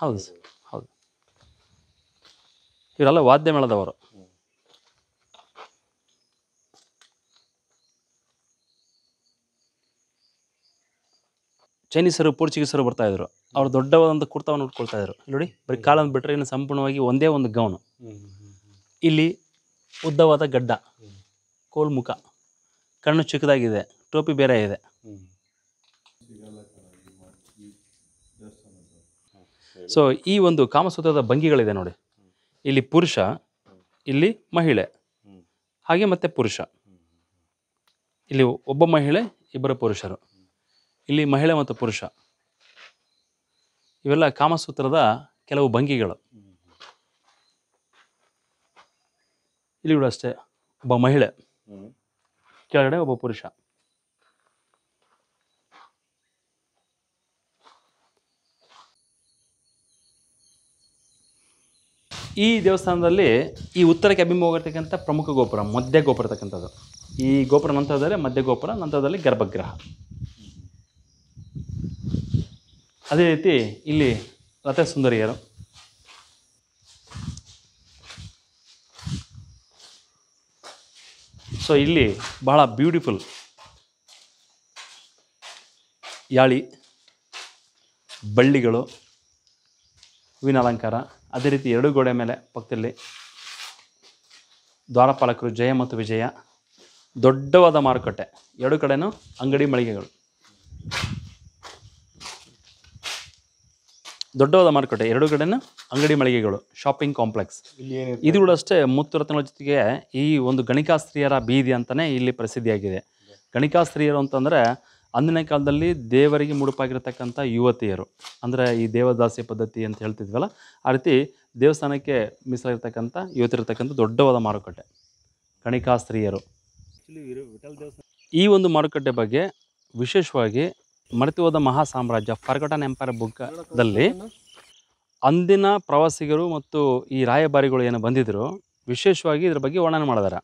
ಹೌದು ಸರ್ ಹೌದು ಇವರೆಲ್ಲ ವಾದ್ಯ ಮೇಳದವರು ಚೈನೀಸರು ಪೋರ್ಚುಗೀಸರು ಬರ್ತಾ ಇದ್ರು ಅವ್ರು ದೊಡ್ಡವಾದಂಥ ಕುರ್ತಾವನ್ನು ಉಟ್ಕೊಳ್ತಾ ಇದ್ರು ನೋಡಿ ಬರೀ ಕಾಲನ್ನು ಬಿಟ್ಟರೆ ಇನ್ನು ಸಂಪೂರ್ಣವಾಗಿ ಒಂದೇ ಒಂದು ಗೌನು ಇಲ್ಲಿ ಉದ್ದವಾದ ಗಡ್ಡ ಕೋಲ್ಮುಖ ಕಣ್ಣು ಚಿಕ್ಕದಾಗಿದೆ ಟೋಪಿ ಬೇರೆ ಇದೆ ಸೊ ಈ ಒಂದು ಕಾಮಸೂತ್ರದ ಭಂಗಿಗಳಿದೆ ನೋಡಿ ಇಲ್ಲಿ ಪುರುಷ ಇಲ್ಲಿ ಮಹಿಳೆ ಹಾಗೆ ಮತ್ತೆ ಪುರುಷ ಇಲ್ಲಿ ಒಬ್ಬ ಮಹಿಳೆ ಇಬ್ಬರು ಪುರುಷರು ಇಲ್ಲಿ ಮಹಿಳೆ ಮತ್ತು ಪುರುಷ ಇವೆಲ್ಲ ಕಾಮಸೂತ್ರದ ಕೆಲವು ಭಂಗಿಗಳು ಇಲ್ಲಿ ಕೂಡ ಅಷ್ಟೇ ಒಬ್ಬ ಮಹಿಳೆ ಕೆಳಗಡೆ ಒಬ್ಬ ಪುರುಷ ಈ ದೇವಸ್ಥಾನದಲ್ಲಿ ಈ ಉತ್ತರಕ್ಕೆ ಅಭಿಮುಖವಾಗಿರ್ತಕ್ಕಂಥ ಪ್ರಮುಖ ಗೋಪುರ ಮಧ್ಯ ಗೋಪುರ ಈ ಗೋಪುರ ನಂತರದಲ್ಲಿ ಮಧ್ಯ ಗೋಪುರ ನಂತರದಲ್ಲಿ ಗರ್ಭಗೃಹ ಅದೇ ರೀತಿ ಇಲ್ಲಿ ಸುಂದರಿಯರು ಸೊ ಇಲ್ಲಿ ಬಹಳ ಬ್ಯೂಟಿಫುಲ್ ಯಾಳಿ ಬಳ್ಳಿಗಳು ಹೂವಿನ ಅಲಂಕಾರ ಅದೇ ರೀತಿ ಎರಡು ಗೋಡೆ ಮೇಲೆ ಪಕ್ಕದಲ್ಲಿ ದ್ವಾರಪಾಲಕರು ಜಯ ಮತ್ತು ವಿಜಯ ದೊಡ್ಡವಾದ ಮಾರುಕಟ್ಟೆ ಎರಡು ಕಡೆನೂ ಅಂಗಡಿ ಮಳಿಗೆಗಳು ದೊಡ್ಡವಾದ ಮಾರುಕಟ್ಟೆ ಎರಡು ಕಡೆನೂ ಅಂಗಡಿ ಮಳಿಗೆಗಳು ಶಾಪಿಂಗ್ ಕಾಂಪ್ಲೆಕ್ಸ್ ಇದು ಕೂಡ ಅಷ್ಟೇ ಮುತ್ತು ರತ್ನಗಳ ಜೊತೆಗೆ ಈ ಒಂದು ಗಣಿಕಾಸ್ತ್ರೀಯರ ಬೀದಿ ಅಂತಲೇ ಇಲ್ಲಿ ಪ್ರಸಿದ್ಧಿಯಾಗಿದೆ ಗಣಿಕಾಸ್ತ್ರೀಯರು ಅಂತಂದರೆ ಅಂದಿನ ಕಾಲದಲ್ಲಿ ದೇವರಿಗೆ ಮುಡುಪಾಗಿರ್ತಕ್ಕಂಥ ಯುವತಿಯರು ಅಂದರೆ ಈ ದೇವದಾಸಿ ಪದ್ಧತಿ ಅಂತ ಹೇಳ್ತಿದ್ವಲ್ಲ ಆ ರೀತಿ ದೇವಸ್ಥಾನಕ್ಕೆ ಮೀಸಲಾಗಿರ್ತಕ್ಕಂಥ ಯುವತಿರ್ತಕ್ಕಂಥ ದೊಡ್ಡವಾದ ಮಾರುಕಟ್ಟೆ ಕಣಿಕಾ ಸ್ತ್ರೀಯರು ಈ ಒಂದು ಮಾರುಕಟ್ಟೆ ಬಗ್ಗೆ ವಿಶೇಷವಾಗಿ ಮರೆತು ಮಹಾ ಸಾಮ್ರಾಜ್ಯ ಫರ್ಗಟನ್ ಎಂಪೈರ್ ಬುಕ್ಕದಲ್ಲಿ ಅಂದಿನ ಪ್ರವಾಸಿಗರು ಮತ್ತು ಈ ರಾಯಭಾರಿಗಳು ಏನು ಬಂದಿದ್ದರು ವಿಶೇಷವಾಗಿ ಇದ್ರ ಬಗ್ಗೆ ವರ್ಣನೆ ಮಾಡಿದಾರೆ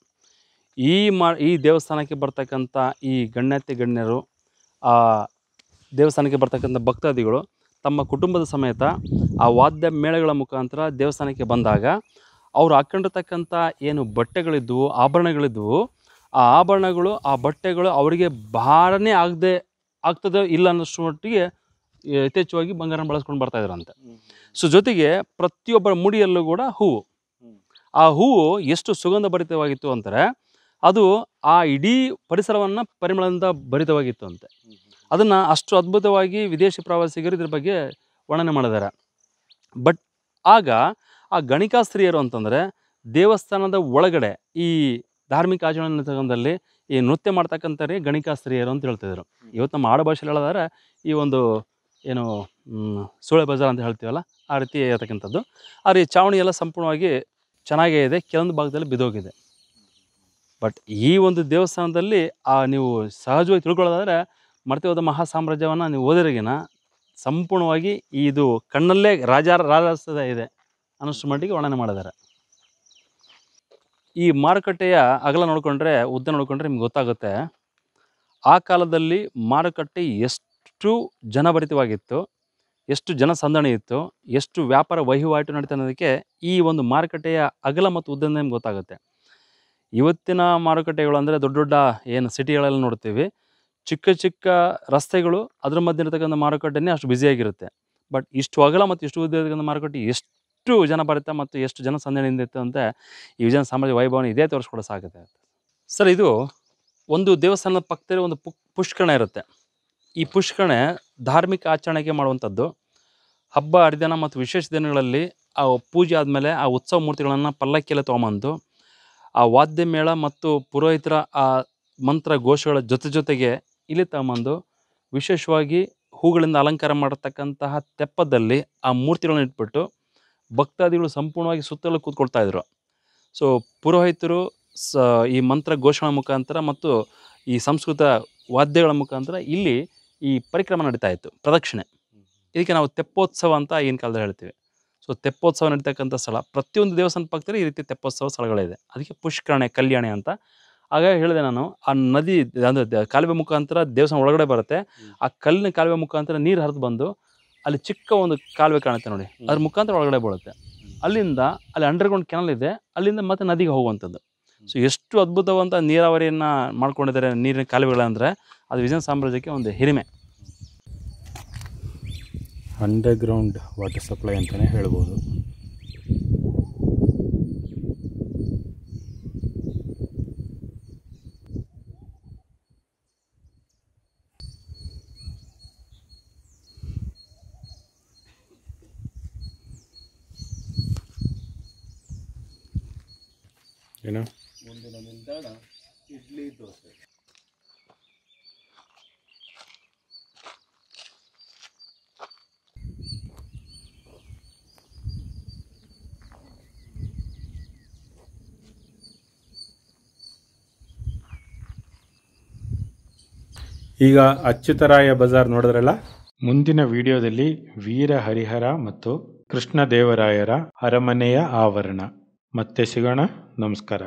ಈ ಮಾ ಈ ದೇವಸ್ಥಾನಕ್ಕೆ ಬರ್ತಕ್ಕಂಥ ಈ ಗಣ್ಯತೆ ಗಣ್ಯರು ಆ ದೇವಸ್ಥಾನಕ್ಕೆ ಬರ್ತಕ್ಕಂಥ ಭಕ್ತಾದಿಗಳು ತಮ್ಮ ಕುಟುಂಬದ ಸಮೇತ ಆ ವಾದ್ಯ ಮೇಳಗಳ ಮುಖಾಂತರ ದೇವಸ್ಥಾನಕ್ಕೆ ಬಂದಾಗ ಅವರು ಹಾಕ್ಕೊಂಡಿರ್ತಕ್ಕಂಥ ಏನು ಬಟ್ಟೆಗಳಿದ್ವು ಆಭರಣಗಳಿದ್ವು ಆ ಆಭರಣಗಳು ಆ ಬಟ್ಟೆಗಳು ಅವರಿಗೆ ಭಾರನೇ ಆಗದೆ ಆಗ್ತದೋ ಇಲ್ಲ ಅನ್ನೋಷ್ಟು ಮಟ್ಟಿಗೆ ಯಥೇಚ್ಛವಾಗಿ ಬಂಗಾರ ಬಳಸ್ಕೊಂಡು ಬರ್ತಾಯಿದ್ರಂತೆ ಸೊ ಜೊತೆಗೆ ಪ್ರತಿಯೊಬ್ಬರ ಮುಡಿಯಲ್ಲೂ ಕೂಡ ಹೂವು ಆ ಹೂವು ಎಷ್ಟು ಸುಗಂಧ ಭರಿತವಾಗಿತ್ತು ಅಂದರೆ ಅದು ಆ ಇಡೀ ಪರಿಸರವನ್ನು ಪರಿಮಳದಿಂದ ಭರಿತವಾಗಿತ್ತು ಅಂತೆ ಅದನ್ನು ಅಷ್ಟು ಅದ್ಭುತವಾಗಿ ವಿದೇಶಿ ಪ್ರವಾಸಿಗರು ಇದ್ರ ಬಗ್ಗೆ ವರ್ಣನೆ ಮಾಡಿದ್ದಾರೆ ಬಟ್ ಆಗ ಆ ಗಣಿಕಾ ಸ್ತ್ರೀಯರು ಅಂತಂದರೆ ದೇವಸ್ಥಾನದ ಒಳಗಡೆ ಈ ಧಾರ್ಮಿಕ ಆಚರಣೆ ತಗೊಂಡಲ್ಲಿ ಈ ನೃತ್ಯ ಮಾಡ್ತಕ್ಕಂಥವ್ರಿಗೆ ಗಣಿಕಾ ಸ್ತ್ರೀಯರು ಅಂತ ಹೇಳ್ತಿದ್ರು ಇವತ್ತು ನಮ್ಮ ಆಡುಭಾಷೆಯಲ್ಲಿ ಹೇಳಿದ್ರೆ ಈ ಒಂದು ಏನು ಸುಳೆ ಬಜಾರ್ ಅಂತ ಹೇಳ್ತೀವಲ್ಲ ಆ ರೀತಿ ಇರತಕ್ಕಂಥದ್ದು ಆದರೆ ಈ ಚಾವಣಿ ಎಲ್ಲ ಸಂಪೂರ್ಣವಾಗಿ ಚೆನ್ನಾಗೇ ಇದೆ ಕೆಲವೊಂದು ಭಾಗದಲ್ಲಿ ಬಿದ್ದೋಗಿದೆ ಬಟ್ ಈ ಒಂದು ದೇವಸ್ಥಾನದಲ್ಲಿ ಆ ನೀವು ಸಹಜವಾಗಿ ತಿಳ್ಕೊಳ್ಳೋದಾದರೆ ಹೋದ ಮಹಾ ಸಾಮ್ರಾಜ್ಯವನ್ನು ನೀವು ಓದಿರಗಿನ ಸಂಪೂರ್ಣವಾಗಿ ಇದು ಕಣ್ಣಲ್ಲೇ ರಾಜ ರಾಜದ ಇದೆ ಅನ್ನೋಷ್ಟು ಮಟ್ಟಿಗೆ ವರ್ಣನೆ ಮಾಡಿದ್ದಾರೆ ಈ ಮಾರುಕಟ್ಟೆಯ ಅಗಲ ನೋಡಿಕೊಂಡ್ರೆ ಉದ್ದ ನೋಡಿಕೊಂಡ್ರೆ ನಿಮ್ಗೆ ಗೊತ್ತಾಗುತ್ತೆ ಆ ಕಾಲದಲ್ಲಿ ಮಾರುಕಟ್ಟೆ ಎಷ್ಟು ಜನಭರಿತವಾಗಿತ್ತು ಎಷ್ಟು ಸಂದಣಿ ಇತ್ತು ಎಷ್ಟು ವ್ಯಾಪಾರ ವಹಿವಾಟು ನಡೀತಾ ಅನ್ನೋದಕ್ಕೆ ಈ ಒಂದು ಮಾರುಕಟ್ಟೆಯ ಅಗಲ ಮತ್ತು ಉದ್ದ ನಿಮ್ಗೆ ಗೊತ್ತಾಗುತ್ತೆ ಇವತ್ತಿನ ಮಾರುಕಟ್ಟೆಗಳು ಅಂದರೆ ದೊಡ್ಡ ದೊಡ್ಡ ಏನು ಸಿಟಿಗಳಲ್ಲಿ ನೋಡ್ತೀವಿ ಚಿಕ್ಕ ಚಿಕ್ಕ ರಸ್ತೆಗಳು ಅದ್ರ ಮಧ್ಯೆ ಇರತಕ್ಕಂಥ ಮಾರುಕಟ್ಟೆನೇ ಅಷ್ಟು ಬ್ಯುಸಿಯಾಗಿರುತ್ತೆ ಬಟ್ ಇಷ್ಟು ಅಗಲ ಮತ್ತು ಇಷ್ಟು ಉದ್ದ ಮಾರುಕಟ್ಟೆ ಎಷ್ಟು ಜನ ಬರುತ್ತೆ ಮತ್ತು ಎಷ್ಟು ಜನ ಸಂದಣಿಯಿಂದ ಅಂತ ಈ ಜನ ಸಾಮಾಜಿಕ ವೈಭವನ ಇದೇ ತೋರಿಸ್ಕೊಡೋ ಸಾಕತ್ತೆ ಸರ್ ಇದು ಒಂದು ದೇವಸ್ಥಾನದ ಪಕ್ಕದಲ್ಲಿ ಒಂದು ಪುಷ್ಕರಣೆ ಇರುತ್ತೆ ಈ ಪುಷ್ಕರಣೆ ಧಾರ್ಮಿಕ ಆಚರಣೆಗೆ ಮಾಡುವಂಥದ್ದು ಹಬ್ಬ ಹರಿದಿನ ಮತ್ತು ವಿಶೇಷ ದಿನಗಳಲ್ಲಿ ಆ ಪೂಜೆ ಆದಮೇಲೆ ಆ ಉತ್ಸವ ಮೂರ್ತಿಗಳನ್ನು ಪಲ್ಲಕ್ಕಿಯಲ್ಲಿ ತೊಗೊಂಬಂದು ಆ ವಾದ್ಯ ಮೇಳ ಮತ್ತು ಪುರೋಹಿತರ ಆ ಮಂತ್ರ ಘೋಷಗಳ ಜೊತೆ ಜೊತೆಗೆ ಇಲ್ಲಿ ತಗೊಂಬಂದು ವಿಶೇಷವಾಗಿ ಹೂಗಳಿಂದ ಅಲಂಕಾರ ಮಾಡತಕ್ಕಂತಹ ತೆಪ್ಪದಲ್ಲಿ ಆ ಮೂರ್ತಿಗಳನ್ನು ಇಟ್ಬಿಟ್ಟು ಭಕ್ತಾದಿಗಳು ಸಂಪೂರ್ಣವಾಗಿ ಸುತ್ತಲೂ ಕೂತ್ಕೊಳ್ತಾ ಇದ್ರು ಸೊ ಪುರೋಹಿತರು ಸ ಈ ಮಂತ್ರ ಘೋಷಗಳ ಮುಖಾಂತರ ಮತ್ತು ಈ ಸಂಸ್ಕೃತ ವಾದ್ಯಗಳ ಮುಖಾಂತರ ಇಲ್ಲಿ ಈ ಪರಿಕ್ರಮ ನಡೀತಾ ಇತ್ತು ಪ್ರದಕ್ಷಿಣೆ ಇದಕ್ಕೆ ನಾವು ತೆಪ್ಪೋತ್ಸವ ಅಂತ ಈಗಿನ ಕಾಲದಲ್ಲಿ ಹೇಳ್ತೀವಿ ಸೊ ತೆಪ್ಪೋತ್ಸವ ನಡೀತಕ್ಕಂಥ ಸ್ಥಳ ಪ್ರತಿಯೊಂದು ದೇವಸ್ಥಾನ ಪಕ್ಕದಲ್ಲಿ ಈ ರೀತಿ ತೆಪ್ಪೋತ್ಸವ ಸ್ಥಳಗಳಿದೆ ಅದಕ್ಕೆ ಪುಷ್ಕರಣೆ ಕಲ್ಯಾಣಿ ಅಂತ ಹಾಗಾಗಿ ಹೇಳಿದೆ ನಾನು ಆ ನದಿ ಅಂದರೆ ಕಾಲುವೆ ಮುಖಾಂತರ ದೇವಸ್ಥಾನ ಒಳಗಡೆ ಬರುತ್ತೆ ಆ ಕಲ್ಲಿನ ಕಾಲುವೆ ಮುಖಾಂತರ ನೀರು ಹರಿದು ಬಂದು ಅಲ್ಲಿ ಚಿಕ್ಕ ಒಂದು ಕಾಲುವೆ ಕಾಣುತ್ತೆ ನೋಡಿ ಅದ್ರ ಮುಖಾಂತರ ಒಳಗಡೆ ಬೀಳುತ್ತೆ ಅಲ್ಲಿಂದ ಅಲ್ಲಿ ಅಂಡರ್ಗ್ರೌಂಡ್ ಕೆನಲ್ ಇದೆ ಅಲ್ಲಿಂದ ಮತ್ತೆ ನದಿಗೆ ಹೋಗುವಂಥದ್ದು ಸೊ ಎಷ್ಟು ಅದ್ಭುತವಂತ ನೀರಾವರಿಯನ್ನು ಮಾಡ್ಕೊಂಡಿದ್ದಾರೆ ನೀರಿನ ಕಾಲುವೆಗಳಂದರೆ ಅದು ವಿಜಯನ ಸಾಮ್ರಾಜ್ಯಕ್ಕೆ ಒಂದು ಹಿರಿಮೆ ಅಂಡರ್ಗ್ರೌಂಡ್ ವಾಟರ್ ಸಪ್ಲೈ ಅಂತಲೇ ಹೇಳ್ಬೋದು ಏನೋ ಮುಂದಿನ ನಿಲ್ದಾಣ ಇಡ್ಲಿ ದೋಸೆ ಈಗ ಅಚ್ಯುತರಾಯ ಬಜಾರ್ ನೋಡಿದ್ರಲ್ಲ ಮುಂದಿನ ವಿಡಿಯೋದಲ್ಲಿ ವೀರ ಹರಿಹರ ಮತ್ತು ಕೃಷ್ಣ ದೇವರಾಯರ ಅರಮನೆಯ ಆವರಣ ಮತ್ತೆ ಸಿಗೋಣ ನಮಸ್ಕಾರ